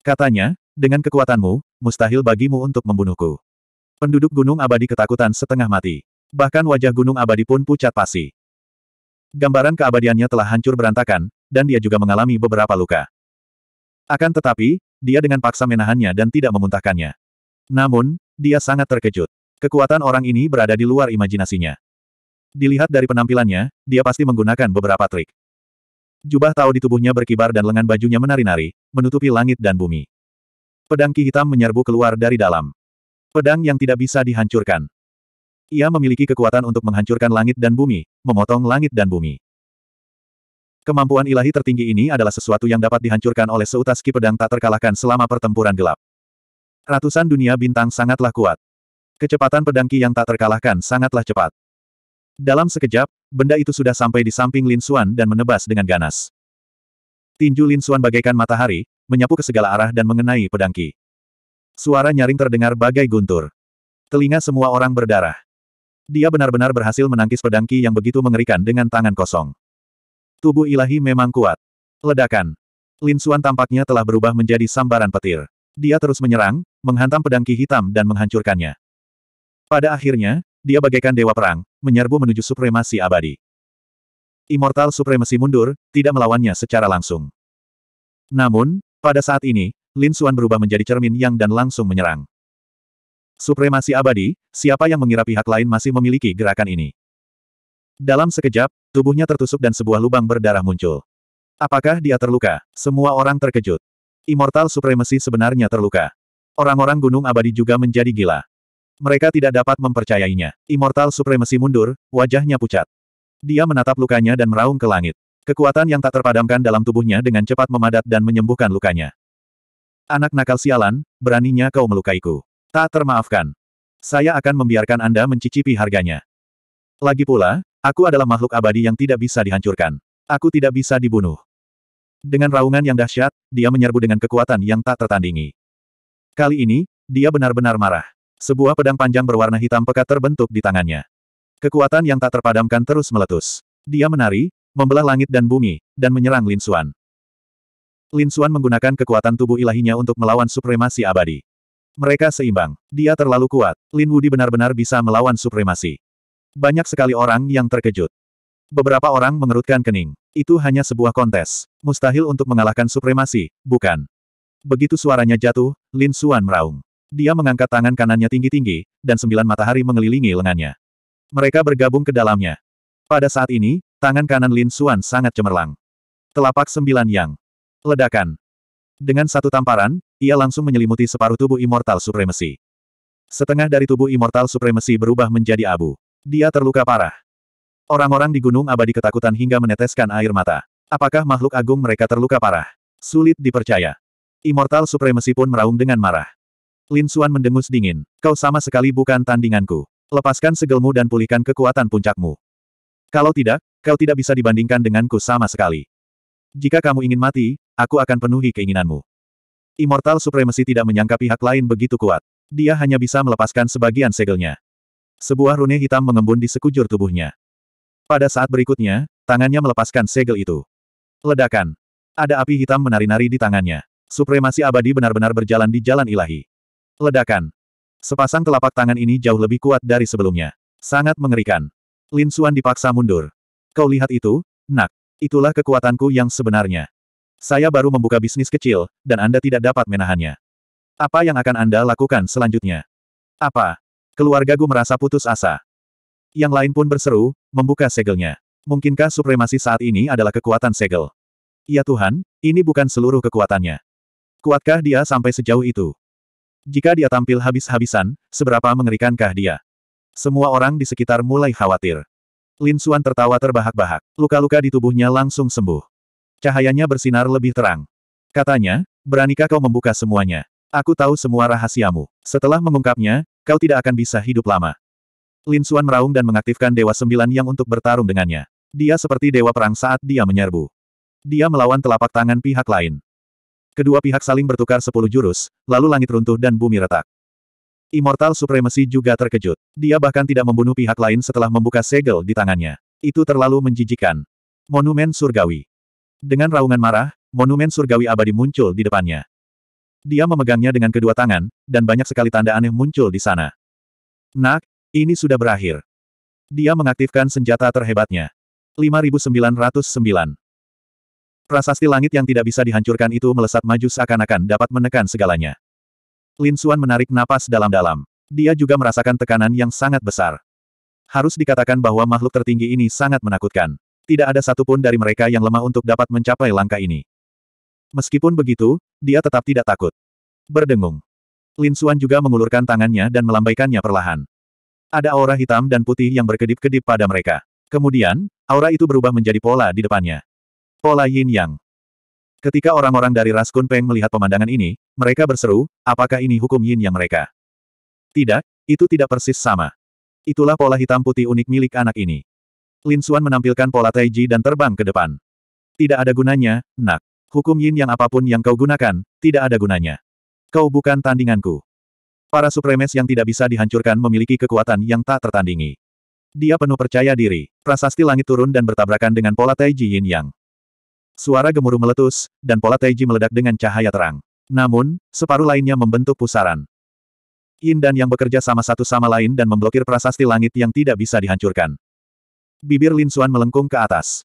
Katanya, dengan kekuatanmu, mustahil bagimu untuk membunuhku. Penduduk Gunung Abadi ketakutan setengah mati. Bahkan wajah Gunung Abadi pun pucat pasi. Gambaran keabadiannya telah hancur berantakan, dan dia juga mengalami beberapa luka. Akan tetapi, dia dengan paksa menahannya dan tidak memuntahkannya. Namun, dia sangat terkejut. Kekuatan orang ini berada di luar imajinasinya. Dilihat dari penampilannya, dia pasti menggunakan beberapa trik. Jubah Tao di tubuhnya berkibar dan lengan bajunya menari-nari, menutupi langit dan bumi. Pedang Ki Hitam menyerbu keluar dari dalam. Pedang yang tidak bisa dihancurkan. Ia memiliki kekuatan untuk menghancurkan langit dan bumi, memotong langit dan bumi. Kemampuan ilahi tertinggi ini adalah sesuatu yang dapat dihancurkan oleh seutas ki pedang tak terkalahkan selama pertempuran gelap. Ratusan dunia bintang sangatlah kuat. Kecepatan pedang ki yang tak terkalahkan sangatlah cepat. Dalam sekejap, benda itu sudah sampai di samping Lin Xuan dan menebas dengan ganas. Tinju Lin Xuan bagaikan matahari, menyapu ke segala arah dan mengenai pedang Qi. Suara nyaring terdengar bagai guntur. Telinga semua orang berdarah. Dia benar-benar berhasil menangkis pedang Qi yang begitu mengerikan dengan tangan kosong. Tubuh ilahi memang kuat. Ledakan. Lin Xuan tampaknya telah berubah menjadi sambaran petir. Dia terus menyerang, menghantam pedang Qi hitam dan menghancurkannya. Pada akhirnya, dia bagaikan dewa perang, menyerbu menuju supremasi abadi. Immortal Supremasi mundur, tidak melawannya secara langsung. Namun, pada saat ini, Lin Xuan berubah menjadi cermin yang dan langsung menyerang. Supremasi abadi, siapa yang mengira pihak lain masih memiliki gerakan ini? Dalam sekejap, tubuhnya tertusuk dan sebuah lubang berdarah muncul. Apakah dia terluka? Semua orang terkejut. Immortal Supremasi sebenarnya terluka. Orang-orang Gunung Abadi juga menjadi gila. Mereka tidak dapat mempercayainya. Immortal Supremacy mundur, wajahnya pucat. Dia menatap lukanya dan meraung ke langit. Kekuatan yang tak terpadamkan dalam tubuhnya dengan cepat memadat dan menyembuhkan lukanya. Anak nakal sialan, beraninya kau melukaiku. Tak termaafkan. Saya akan membiarkan Anda mencicipi harganya. Lagi pula, aku adalah makhluk abadi yang tidak bisa dihancurkan. Aku tidak bisa dibunuh. Dengan raungan yang dahsyat, dia menyerbu dengan kekuatan yang tak tertandingi. Kali ini, dia benar-benar marah. Sebuah pedang panjang berwarna hitam pekat terbentuk di tangannya. Kekuatan yang tak terpadamkan terus meletus. Dia menari, membelah langit dan bumi, dan menyerang Lin Xuan. Lin Xuan menggunakan kekuatan tubuh ilahinya untuk melawan supremasi abadi. Mereka seimbang. Dia terlalu kuat. Lin Wudi benar-benar bisa melawan supremasi. Banyak sekali orang yang terkejut. Beberapa orang mengerutkan kening. Itu hanya sebuah kontes. Mustahil untuk mengalahkan supremasi, bukan? Begitu suaranya jatuh, Lin Xuan meraung. Dia mengangkat tangan kanannya tinggi-tinggi, dan sembilan matahari mengelilingi lengannya. Mereka bergabung ke dalamnya. Pada saat ini, tangan kanan Lin Xuan sangat cemerlang. Telapak sembilan yang. Ledakan. Dengan satu tamparan, ia langsung menyelimuti separuh tubuh Immortal Supremacy. Setengah dari tubuh Immortal Supremacy berubah menjadi abu. Dia terluka parah. Orang-orang di Gunung Abadi ketakutan hingga meneteskan air mata. Apakah makhluk agung mereka terluka parah? Sulit dipercaya. Immortal Supremacy pun meraung dengan marah. Lin Xuan mendengus dingin. Kau sama sekali bukan tandinganku. Lepaskan segelmu dan pulihkan kekuatan puncakmu. Kalau tidak, kau tidak bisa dibandingkan denganku sama sekali. Jika kamu ingin mati, aku akan penuhi keinginanmu. Immortal Supremacy tidak menyangka pihak lain begitu kuat. Dia hanya bisa melepaskan sebagian segelnya. Sebuah rune hitam mengembun di sekujur tubuhnya. Pada saat berikutnya, tangannya melepaskan segel itu. Ledakan. Ada api hitam menari-nari di tangannya. Supremasi abadi benar-benar berjalan di jalan ilahi. Ledakan. Sepasang telapak tangan ini jauh lebih kuat dari sebelumnya. Sangat mengerikan. Lin Xuan dipaksa mundur. Kau lihat itu, nak. Itulah kekuatanku yang sebenarnya. Saya baru membuka bisnis kecil, dan Anda tidak dapat menahannya. Apa yang akan Anda lakukan selanjutnya? Apa? Keluarga Keluargaku merasa putus asa. Yang lain pun berseru, membuka segelnya. Mungkinkah supremasi saat ini adalah kekuatan segel? Ya Tuhan, ini bukan seluruh kekuatannya. Kuatkah dia sampai sejauh itu? Jika dia tampil habis-habisan, seberapa mengerikankah dia? Semua orang di sekitar mulai khawatir. Lin Xuan tertawa terbahak-bahak. Luka-luka di tubuhnya langsung sembuh. Cahayanya bersinar lebih terang. Katanya, beranikah kau membuka semuanya? Aku tahu semua rahasiamu. Setelah mengungkapnya, kau tidak akan bisa hidup lama. Lin Xuan meraung dan mengaktifkan Dewa Sembilan yang untuk bertarung dengannya. Dia seperti Dewa Perang saat dia menyerbu. Dia melawan telapak tangan pihak lain. Kedua pihak saling bertukar sepuluh jurus, lalu langit runtuh dan bumi retak. Immortal Supremacy juga terkejut. Dia bahkan tidak membunuh pihak lain setelah membuka segel di tangannya. Itu terlalu menjijikan. Monumen Surgawi. Dengan raungan marah, monumen surgawi abadi muncul di depannya. Dia memegangnya dengan kedua tangan, dan banyak sekali tanda aneh muncul di sana. Nak, ini sudah berakhir. Dia mengaktifkan senjata terhebatnya. 5909. Prasasti langit yang tidak bisa dihancurkan itu melesat maju seakan-akan dapat menekan segalanya. Lin Xuan menarik napas dalam-dalam. Dia juga merasakan tekanan yang sangat besar. Harus dikatakan bahwa makhluk tertinggi ini sangat menakutkan. Tidak ada satupun dari mereka yang lemah untuk dapat mencapai langkah ini. Meskipun begitu, dia tetap tidak takut. Berdengung. Lin Xuan juga mengulurkan tangannya dan melambaikannya perlahan. Ada aura hitam dan putih yang berkedip-kedip pada mereka. Kemudian, aura itu berubah menjadi pola di depannya. Pola Yin Yang. Ketika orang-orang dari Ras Kun Peng melihat pemandangan ini, mereka berseru, apakah ini hukum Yin Yang mereka? Tidak, itu tidak persis sama. Itulah pola hitam putih unik milik anak ini. Lin Xuan menampilkan pola Taiji dan terbang ke depan. Tidak ada gunanya, nak. Hukum yin yang apapun yang kau gunakan, tidak ada gunanya. Kau bukan tandinganku. Para supremes yang tidak bisa dihancurkan memiliki kekuatan yang tak tertandingi. Dia penuh percaya diri. Prasasti langit turun dan bertabrakan dengan pola Taiji yin yang. Suara gemuruh meletus, dan pola Taiji meledak dengan cahaya terang. Namun, separuh lainnya membentuk pusaran. Yin dan Yang bekerja sama satu sama lain dan memblokir prasasti langit yang tidak bisa dihancurkan. Bibir Lin Xuan melengkung ke atas.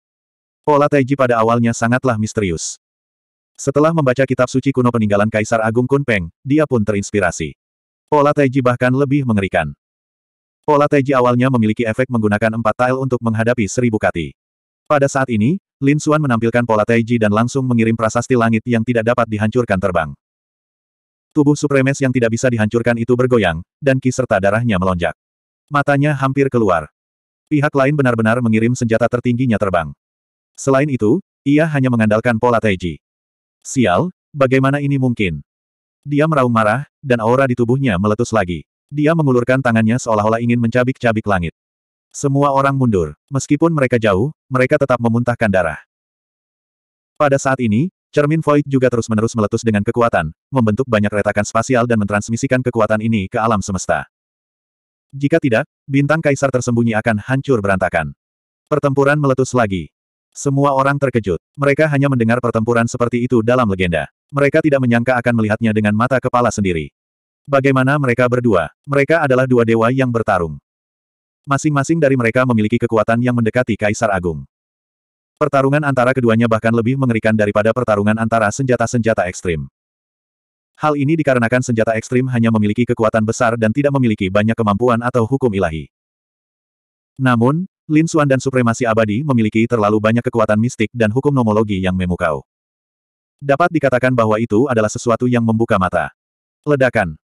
Pola Taiji pada awalnya sangatlah misterius. Setelah membaca kitab suci kuno peninggalan Kaisar Agung Kunpeng, dia pun terinspirasi. Pola Taiji bahkan lebih mengerikan. Pola Taiji awalnya memiliki efek menggunakan empat tile untuk menghadapi seribu kati. Pada saat ini, Lin Xuan menampilkan pola Taiji dan langsung mengirim prasasti langit yang tidak dapat dihancurkan terbang. Tubuh supremes yang tidak bisa dihancurkan itu bergoyang, dan ki serta darahnya melonjak. Matanya hampir keluar. Pihak lain benar-benar mengirim senjata tertingginya terbang. Selain itu, ia hanya mengandalkan pola Taiji. Sial, bagaimana ini mungkin? Dia meraung marah, dan aura di tubuhnya meletus lagi. Dia mengulurkan tangannya seolah-olah ingin mencabik-cabik langit. Semua orang mundur. Meskipun mereka jauh, mereka tetap memuntahkan darah. Pada saat ini, cermin void juga terus-menerus meletus dengan kekuatan, membentuk banyak retakan spasial dan mentransmisikan kekuatan ini ke alam semesta. Jika tidak, bintang kaisar tersembunyi akan hancur berantakan. Pertempuran meletus lagi. Semua orang terkejut. Mereka hanya mendengar pertempuran seperti itu dalam legenda. Mereka tidak menyangka akan melihatnya dengan mata kepala sendiri. Bagaimana mereka berdua? Mereka adalah dua dewa yang bertarung. Masing-masing dari mereka memiliki kekuatan yang mendekati Kaisar Agung. Pertarungan antara keduanya bahkan lebih mengerikan daripada pertarungan antara senjata-senjata ekstrim. Hal ini dikarenakan senjata ekstrim hanya memiliki kekuatan besar dan tidak memiliki banyak kemampuan atau hukum ilahi. Namun, Lin Xuan dan supremasi abadi memiliki terlalu banyak kekuatan mistik dan hukum nomologi yang memukau. Dapat dikatakan bahwa itu adalah sesuatu yang membuka mata. Ledakan.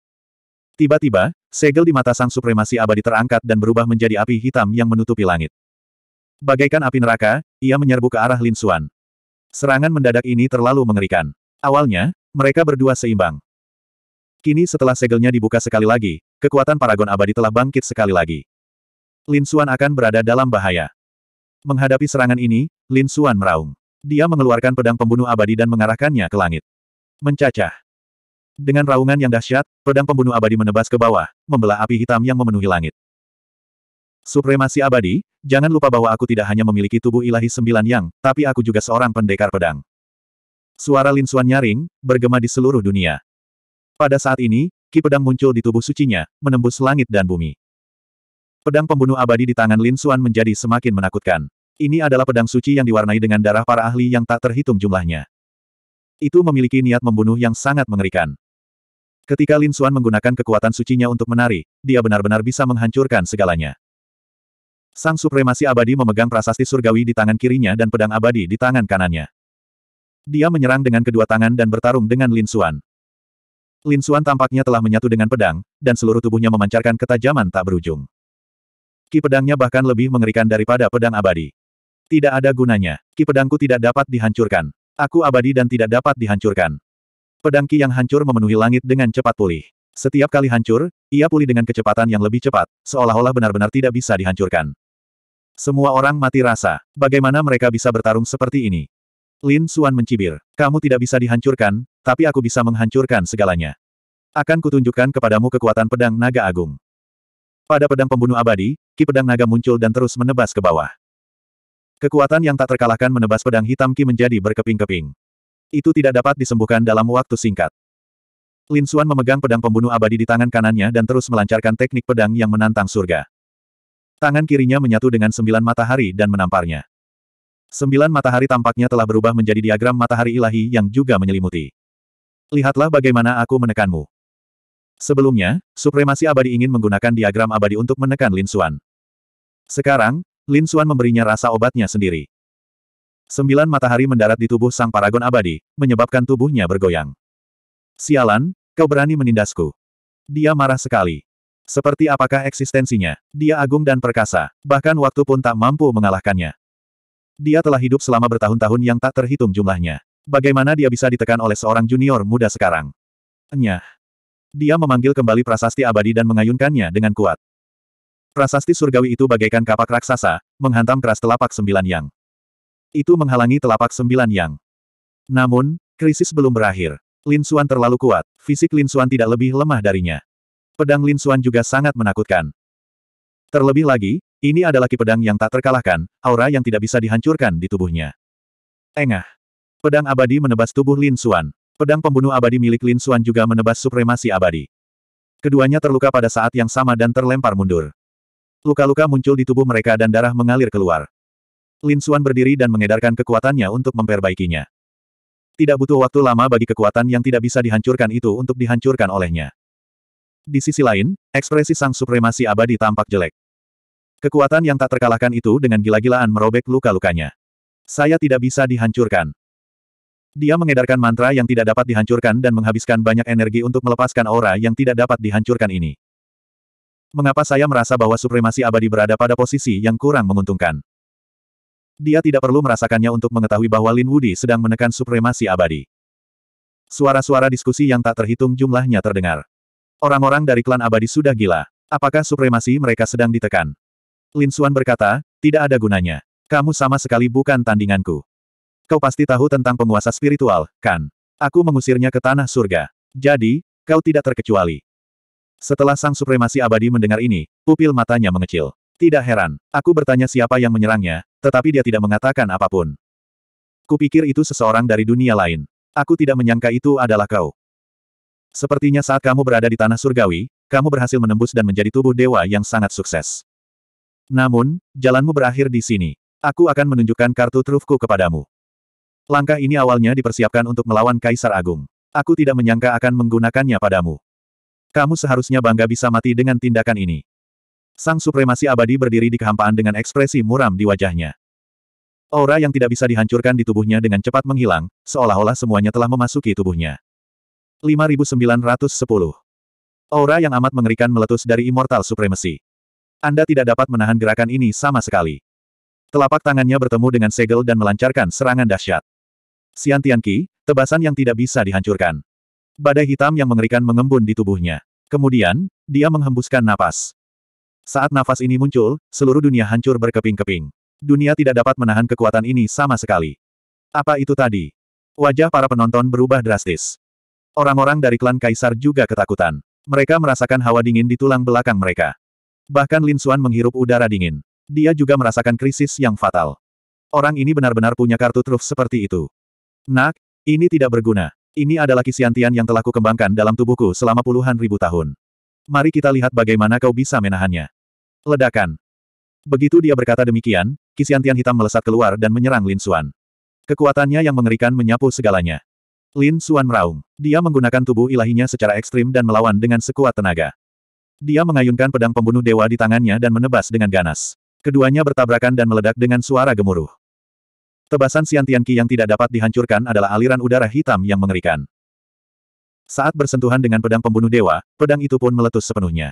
Tiba-tiba, segel di mata sang supremasi abadi terangkat dan berubah menjadi api hitam yang menutupi langit. Bagaikan api neraka, ia menyerbu ke arah Lin Xuan. Serangan mendadak ini terlalu mengerikan. Awalnya, mereka berdua seimbang. Kini setelah segelnya dibuka sekali lagi, kekuatan paragon abadi telah bangkit sekali lagi. Lin Xuan akan berada dalam bahaya. Menghadapi serangan ini, Lin Xuan meraung. Dia mengeluarkan pedang pembunuh abadi dan mengarahkannya ke langit. Mencacah. Dengan raungan yang dahsyat, pedang pembunuh abadi menebas ke bawah, membelah api hitam yang memenuhi langit. Supremasi abadi, jangan lupa bahwa aku tidak hanya memiliki tubuh ilahi sembilan yang, tapi aku juga seorang pendekar pedang. Suara Lin linsuan nyaring, bergema di seluruh dunia. Pada saat ini, ki pedang muncul di tubuh sucinya, menembus langit dan bumi. Pedang pembunuh abadi di tangan Lin linsuan menjadi semakin menakutkan. Ini adalah pedang suci yang diwarnai dengan darah para ahli yang tak terhitung jumlahnya. Itu memiliki niat membunuh yang sangat mengerikan. Ketika Lin Xuan menggunakan kekuatan sucinya untuk menari, dia benar-benar bisa menghancurkan segalanya. Sang supremasi abadi memegang prasasti surgawi di tangan kirinya dan pedang abadi di tangan kanannya. Dia menyerang dengan kedua tangan dan bertarung dengan Lin Xuan. Lin Xuan tampaknya telah menyatu dengan pedang, dan seluruh tubuhnya memancarkan ketajaman tak berujung. Ki pedangnya bahkan lebih mengerikan daripada pedang abadi. Tidak ada gunanya. Ki pedangku tidak dapat dihancurkan. Aku abadi dan tidak dapat dihancurkan. Pedang Ki yang hancur memenuhi langit dengan cepat pulih. Setiap kali hancur, ia pulih dengan kecepatan yang lebih cepat, seolah-olah benar-benar tidak bisa dihancurkan. Semua orang mati rasa. Bagaimana mereka bisa bertarung seperti ini? Lin Suan mencibir. Kamu tidak bisa dihancurkan, tapi aku bisa menghancurkan segalanya. Akan kutunjukkan kepadamu kekuatan pedang naga agung. Pada pedang pembunuh abadi, ki pedang naga muncul dan terus menebas ke bawah. Kekuatan yang tak terkalahkan menebas pedang hitam ki menjadi berkeping-keping. Itu tidak dapat disembuhkan dalam waktu singkat. Lin Xuan memegang pedang pembunuh abadi di tangan kanannya dan terus melancarkan teknik pedang yang menantang surga. Tangan kirinya menyatu dengan sembilan matahari dan menamparnya. Sembilan matahari tampaknya telah berubah menjadi diagram matahari ilahi yang juga menyelimuti. Lihatlah bagaimana aku menekanmu. Sebelumnya, supremasi abadi ingin menggunakan diagram abadi untuk menekan Lin Xuan. Sekarang, Lin Xuan memberinya rasa obatnya sendiri. Sembilan matahari mendarat di tubuh sang paragon abadi, menyebabkan tubuhnya bergoyang. Sialan, kau berani menindasku. Dia marah sekali. Seperti apakah eksistensinya, dia agung dan perkasa, bahkan waktu pun tak mampu mengalahkannya. Dia telah hidup selama bertahun-tahun yang tak terhitung jumlahnya. Bagaimana dia bisa ditekan oleh seorang junior muda sekarang? Enyah. Dia memanggil kembali prasasti abadi dan mengayunkannya dengan kuat. Prasasti surgawi itu bagaikan kapak raksasa, menghantam keras telapak sembilan yang. Itu menghalangi telapak sembilan yang. Namun, krisis belum berakhir. Lin Suan terlalu kuat, fisik Lin Suan tidak lebih lemah darinya. Pedang Lin Suan juga sangat menakutkan. Terlebih lagi, ini adalah ki pedang yang tak terkalahkan, aura yang tidak bisa dihancurkan di tubuhnya. Engah. Pedang abadi menebas tubuh Lin Suan. Pedang pembunuh abadi milik Lin Suan juga menebas supremasi abadi. Keduanya terluka pada saat yang sama dan terlempar mundur. Luka-luka muncul di tubuh mereka dan darah mengalir keluar. Lin Suan berdiri dan mengedarkan kekuatannya untuk memperbaikinya. Tidak butuh waktu lama bagi kekuatan yang tidak bisa dihancurkan itu untuk dihancurkan olehnya. Di sisi lain, ekspresi sang supremasi abadi tampak jelek. Kekuatan yang tak terkalahkan itu dengan gila-gilaan merobek luka-lukanya. Saya tidak bisa dihancurkan. Dia mengedarkan mantra yang tidak dapat dihancurkan dan menghabiskan banyak energi untuk melepaskan aura yang tidak dapat dihancurkan ini. Mengapa saya merasa bahwa supremasi abadi berada pada posisi yang kurang menguntungkan? Dia tidak perlu merasakannya untuk mengetahui bahwa Lin Wudi sedang menekan supremasi abadi. Suara-suara diskusi yang tak terhitung jumlahnya terdengar. Orang-orang dari klan abadi sudah gila. Apakah supremasi mereka sedang ditekan? Lin Xuan berkata, tidak ada gunanya. Kamu sama sekali bukan tandinganku. Kau pasti tahu tentang penguasa spiritual, kan? Aku mengusirnya ke tanah surga. Jadi, kau tidak terkecuali. Setelah sang supremasi abadi mendengar ini, pupil matanya mengecil. Tidak heran, aku bertanya siapa yang menyerangnya, tetapi dia tidak mengatakan apapun. Kupikir itu seseorang dari dunia lain. Aku tidak menyangka itu adalah kau. Sepertinya saat kamu berada di tanah surgawi, kamu berhasil menembus dan menjadi tubuh dewa yang sangat sukses. Namun, jalanmu berakhir di sini. Aku akan menunjukkan kartu trufku kepadamu. Langkah ini awalnya dipersiapkan untuk melawan Kaisar Agung. Aku tidak menyangka akan menggunakannya padamu. Kamu seharusnya bangga bisa mati dengan tindakan ini. Sang supremasi abadi berdiri di kehampaan dengan ekspresi muram di wajahnya. Aura yang tidak bisa dihancurkan di tubuhnya dengan cepat menghilang, seolah-olah semuanya telah memasuki tubuhnya. 5910. Aura yang amat mengerikan meletus dari Immortal Supremacy. Anda tidak dapat menahan gerakan ini sama sekali. Telapak tangannya bertemu dengan segel dan melancarkan serangan dahsyat. Xian Tianqi, tebasan yang tidak bisa dihancurkan. Badai hitam yang mengerikan mengembun di tubuhnya. Kemudian, dia menghembuskan napas. Saat nafas ini muncul, seluruh dunia hancur berkeping-keping. Dunia tidak dapat menahan kekuatan ini sama sekali. Apa itu tadi? Wajah para penonton berubah drastis. Orang-orang dari klan Kaisar juga ketakutan. Mereka merasakan hawa dingin di tulang belakang mereka. Bahkan Lin Xuan menghirup udara dingin. Dia juga merasakan krisis yang fatal. Orang ini benar-benar punya kartu truf seperti itu. Nak, ini tidak berguna. Ini adalah kisiantian yang telah kukembangkan dalam tubuhku selama puluhan ribu tahun mari kita lihat bagaimana kau bisa menahannya. Ledakan. Begitu dia berkata demikian, kisian tian hitam melesat keluar dan menyerang Lin Xuan. Kekuatannya yang mengerikan menyapu segalanya. Lin Xuan meraung. Dia menggunakan tubuh ilahinya secara ekstrim dan melawan dengan sekuat tenaga. Dia mengayunkan pedang pembunuh dewa di tangannya dan menebas dengan ganas. Keduanya bertabrakan dan meledak dengan suara gemuruh. Tebasan Xiantian Qi yang tidak dapat dihancurkan adalah aliran udara hitam yang mengerikan. Saat bersentuhan dengan pedang pembunuh dewa, pedang itu pun meletus sepenuhnya.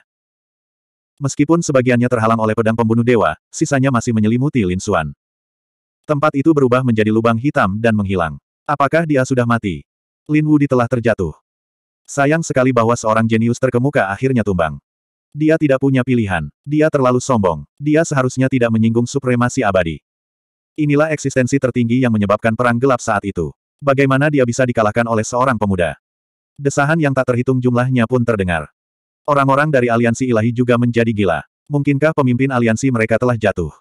Meskipun sebagiannya terhalang oleh pedang pembunuh dewa, sisanya masih menyelimuti Lin Xuan. Tempat itu berubah menjadi lubang hitam dan menghilang. Apakah dia sudah mati? Lin Wudi telah terjatuh. Sayang sekali bahwa seorang jenius terkemuka akhirnya tumbang. Dia tidak punya pilihan. Dia terlalu sombong. Dia seharusnya tidak menyinggung supremasi abadi. Inilah eksistensi tertinggi yang menyebabkan perang gelap saat itu. Bagaimana dia bisa dikalahkan oleh seorang pemuda? Desahan yang tak terhitung jumlahnya pun terdengar. Orang-orang dari aliansi ilahi juga menjadi gila. Mungkinkah pemimpin aliansi mereka telah jatuh?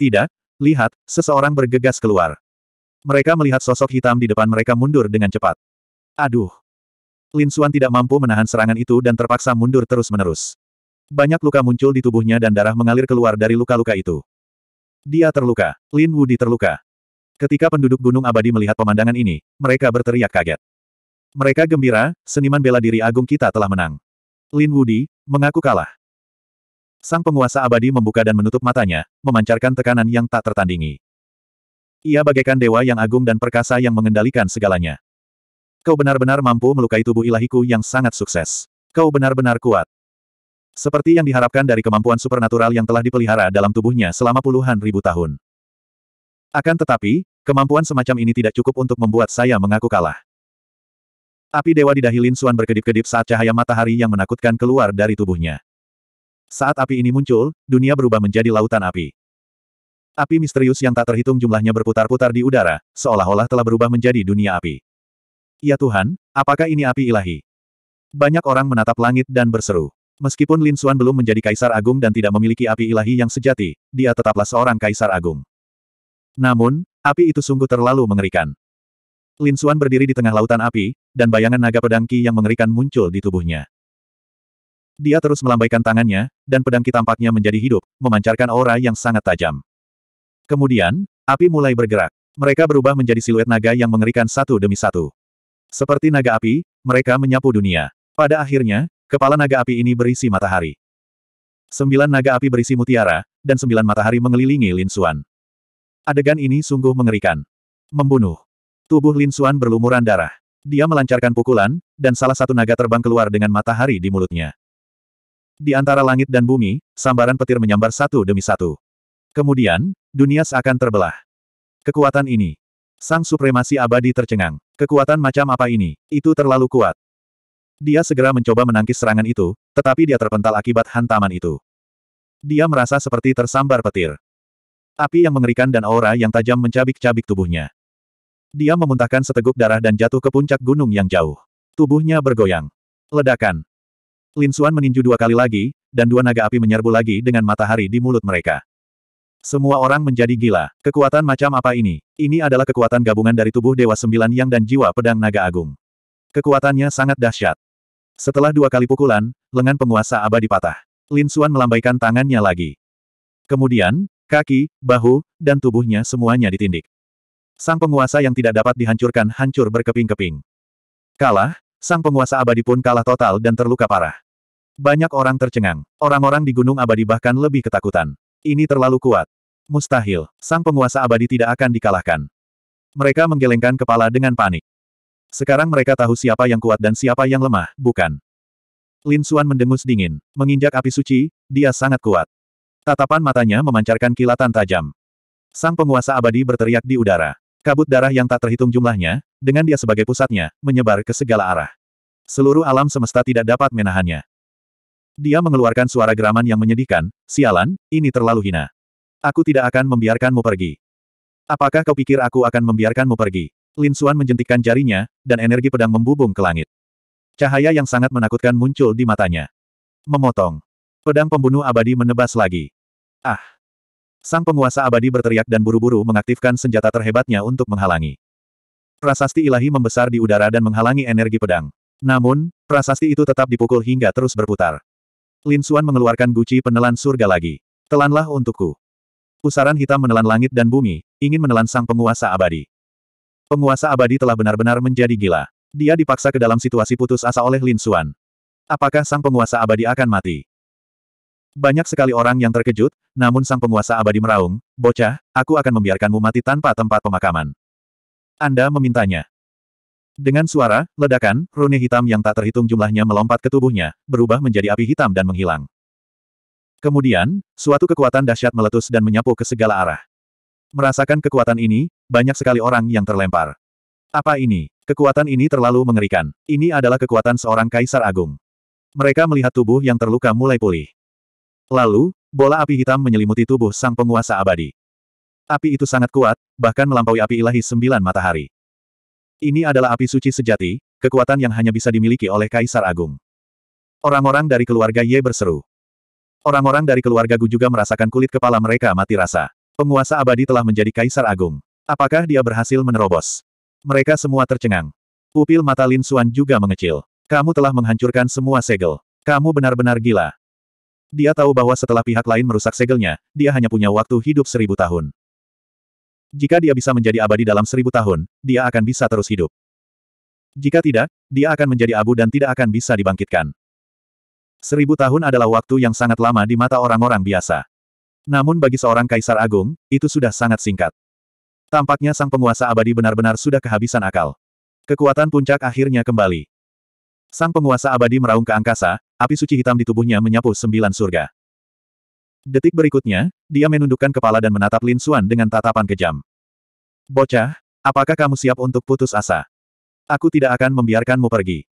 Tidak, lihat, seseorang bergegas keluar. Mereka melihat sosok hitam di depan mereka mundur dengan cepat. Aduh! Lin Xuan tidak mampu menahan serangan itu dan terpaksa mundur terus-menerus. Banyak luka muncul di tubuhnya dan darah mengalir keluar dari luka-luka itu. Dia terluka. Lin Wudi terluka. Ketika penduduk Gunung Abadi melihat pemandangan ini, mereka berteriak kaget. Mereka gembira, seniman bela diri agung kita telah menang. Lin Wudi, mengaku kalah. Sang penguasa abadi membuka dan menutup matanya, memancarkan tekanan yang tak tertandingi. Ia bagaikan dewa yang agung dan perkasa yang mengendalikan segalanya. Kau benar-benar mampu melukai tubuh ilahiku yang sangat sukses. Kau benar-benar kuat. Seperti yang diharapkan dari kemampuan supernatural yang telah dipelihara dalam tubuhnya selama puluhan ribu tahun. Akan tetapi, kemampuan semacam ini tidak cukup untuk membuat saya mengaku kalah. Api dewa di dahi Lin Xuan berkedip-kedip saat cahaya matahari yang menakutkan keluar dari tubuhnya. Saat api ini muncul, dunia berubah menjadi lautan api. Api misterius yang tak terhitung jumlahnya berputar-putar di udara, seolah-olah telah berubah menjadi dunia api. Ya Tuhan, apakah ini api ilahi? Banyak orang menatap langit dan berseru. Meskipun Lin Xuan belum menjadi kaisar agung dan tidak memiliki api ilahi yang sejati, dia tetaplah seorang kaisar agung. Namun, api itu sungguh terlalu mengerikan. Lin Suan berdiri di tengah lautan api, dan bayangan naga pedangki yang mengerikan muncul di tubuhnya. Dia terus melambaikan tangannya, dan pedangki tampaknya menjadi hidup, memancarkan aura yang sangat tajam. Kemudian, api mulai bergerak. Mereka berubah menjadi siluet naga yang mengerikan satu demi satu. Seperti naga api, mereka menyapu dunia. Pada akhirnya, kepala naga api ini berisi matahari. Sembilan naga api berisi mutiara, dan sembilan matahari mengelilingi Lin Suan. Adegan ini sungguh mengerikan. Membunuh. Tubuh Lin Xuan berlumuran darah. Dia melancarkan pukulan, dan salah satu naga terbang keluar dengan matahari di mulutnya. Di antara langit dan bumi, sambaran petir menyambar satu demi satu. Kemudian, dunia seakan terbelah. Kekuatan ini. Sang supremasi abadi tercengang. Kekuatan macam apa ini? Itu terlalu kuat. Dia segera mencoba menangkis serangan itu, tetapi dia terpental akibat hantaman itu. Dia merasa seperti tersambar petir. Api yang mengerikan dan aura yang tajam mencabik-cabik tubuhnya. Dia memuntahkan seteguk darah dan jatuh ke puncak gunung yang jauh. Tubuhnya bergoyang. Ledakan. Lin Xuan meninju dua kali lagi, dan dua naga api menyerbu lagi dengan matahari di mulut mereka. Semua orang menjadi gila. Kekuatan macam apa ini? Ini adalah kekuatan gabungan dari tubuh Dewa Sembilan Yang dan jiwa pedang naga agung. Kekuatannya sangat dahsyat. Setelah dua kali pukulan, lengan penguasa abadi patah. Lin Xuan melambaikan tangannya lagi. Kemudian, kaki, bahu, dan tubuhnya semuanya ditindik sang penguasa yang tidak dapat dihancurkan hancur berkeping-keping. Kalah, sang penguasa abadi pun kalah total dan terluka parah. Banyak orang tercengang. Orang-orang di Gunung Abadi bahkan lebih ketakutan. Ini terlalu kuat. Mustahil, sang penguasa abadi tidak akan dikalahkan. Mereka menggelengkan kepala dengan panik. Sekarang mereka tahu siapa yang kuat dan siapa yang lemah, bukan? Lin Xuan mendengus dingin. Menginjak api suci, dia sangat kuat. Tatapan matanya memancarkan kilatan tajam. Sang penguasa abadi berteriak di udara. Kabut darah yang tak terhitung jumlahnya, dengan dia sebagai pusatnya, menyebar ke segala arah. Seluruh alam semesta tidak dapat menahannya. Dia mengeluarkan suara geraman yang menyedihkan, sialan, ini terlalu hina. Aku tidak akan membiarkanmu pergi. Apakah kau pikir aku akan membiarkanmu pergi? Lin Suan menjentikkan jarinya, dan energi pedang membubung ke langit. Cahaya yang sangat menakutkan muncul di matanya. Memotong. Pedang pembunuh abadi menebas lagi. Ah! Sang penguasa abadi berteriak dan buru-buru mengaktifkan senjata terhebatnya untuk menghalangi. Prasasti ilahi membesar di udara dan menghalangi energi pedang. Namun, prasasti itu tetap dipukul hingga terus berputar. Lin Xuan mengeluarkan guci penelan surga lagi. Telanlah untukku. Pusaran hitam menelan langit dan bumi, ingin menelan sang penguasa abadi. Penguasa abadi telah benar-benar menjadi gila. Dia dipaksa ke dalam situasi putus asa oleh Lin Xuan. Apakah sang penguasa abadi akan mati? Banyak sekali orang yang terkejut, namun sang penguasa abadi meraung, bocah, aku akan membiarkanmu mati tanpa tempat pemakaman. Anda memintanya. Dengan suara, ledakan, rune hitam yang tak terhitung jumlahnya melompat ke tubuhnya, berubah menjadi api hitam dan menghilang. Kemudian, suatu kekuatan dahsyat meletus dan menyapu ke segala arah. Merasakan kekuatan ini, banyak sekali orang yang terlempar. Apa ini? Kekuatan ini terlalu mengerikan. Ini adalah kekuatan seorang kaisar agung. Mereka melihat tubuh yang terluka mulai pulih. Lalu, bola api hitam menyelimuti tubuh sang penguasa abadi. Api itu sangat kuat, bahkan melampaui api ilahi sembilan matahari. Ini adalah api suci sejati, kekuatan yang hanya bisa dimiliki oleh Kaisar Agung. Orang-orang dari keluarga Ye berseru. Orang-orang dari keluarga Gu juga merasakan kulit kepala mereka mati rasa. Penguasa abadi telah menjadi Kaisar Agung. Apakah dia berhasil menerobos? Mereka semua tercengang. Pupil mata Lin Suan juga mengecil. Kamu telah menghancurkan semua segel. Kamu benar-benar gila. Dia tahu bahwa setelah pihak lain merusak segelnya, dia hanya punya waktu hidup seribu tahun. Jika dia bisa menjadi abadi dalam seribu tahun, dia akan bisa terus hidup. Jika tidak, dia akan menjadi abu dan tidak akan bisa dibangkitkan. Seribu tahun adalah waktu yang sangat lama di mata orang-orang biasa. Namun bagi seorang kaisar agung, itu sudah sangat singkat. Tampaknya sang penguasa abadi benar-benar sudah kehabisan akal. Kekuatan puncak akhirnya kembali. Sang penguasa abadi meraung ke angkasa, api suci hitam di tubuhnya menyapu sembilan surga. Detik berikutnya, dia menundukkan kepala dan menatap Lin Xuan dengan tatapan kejam. Bocah, apakah kamu siap untuk putus asa? Aku tidak akan membiarkanmu pergi.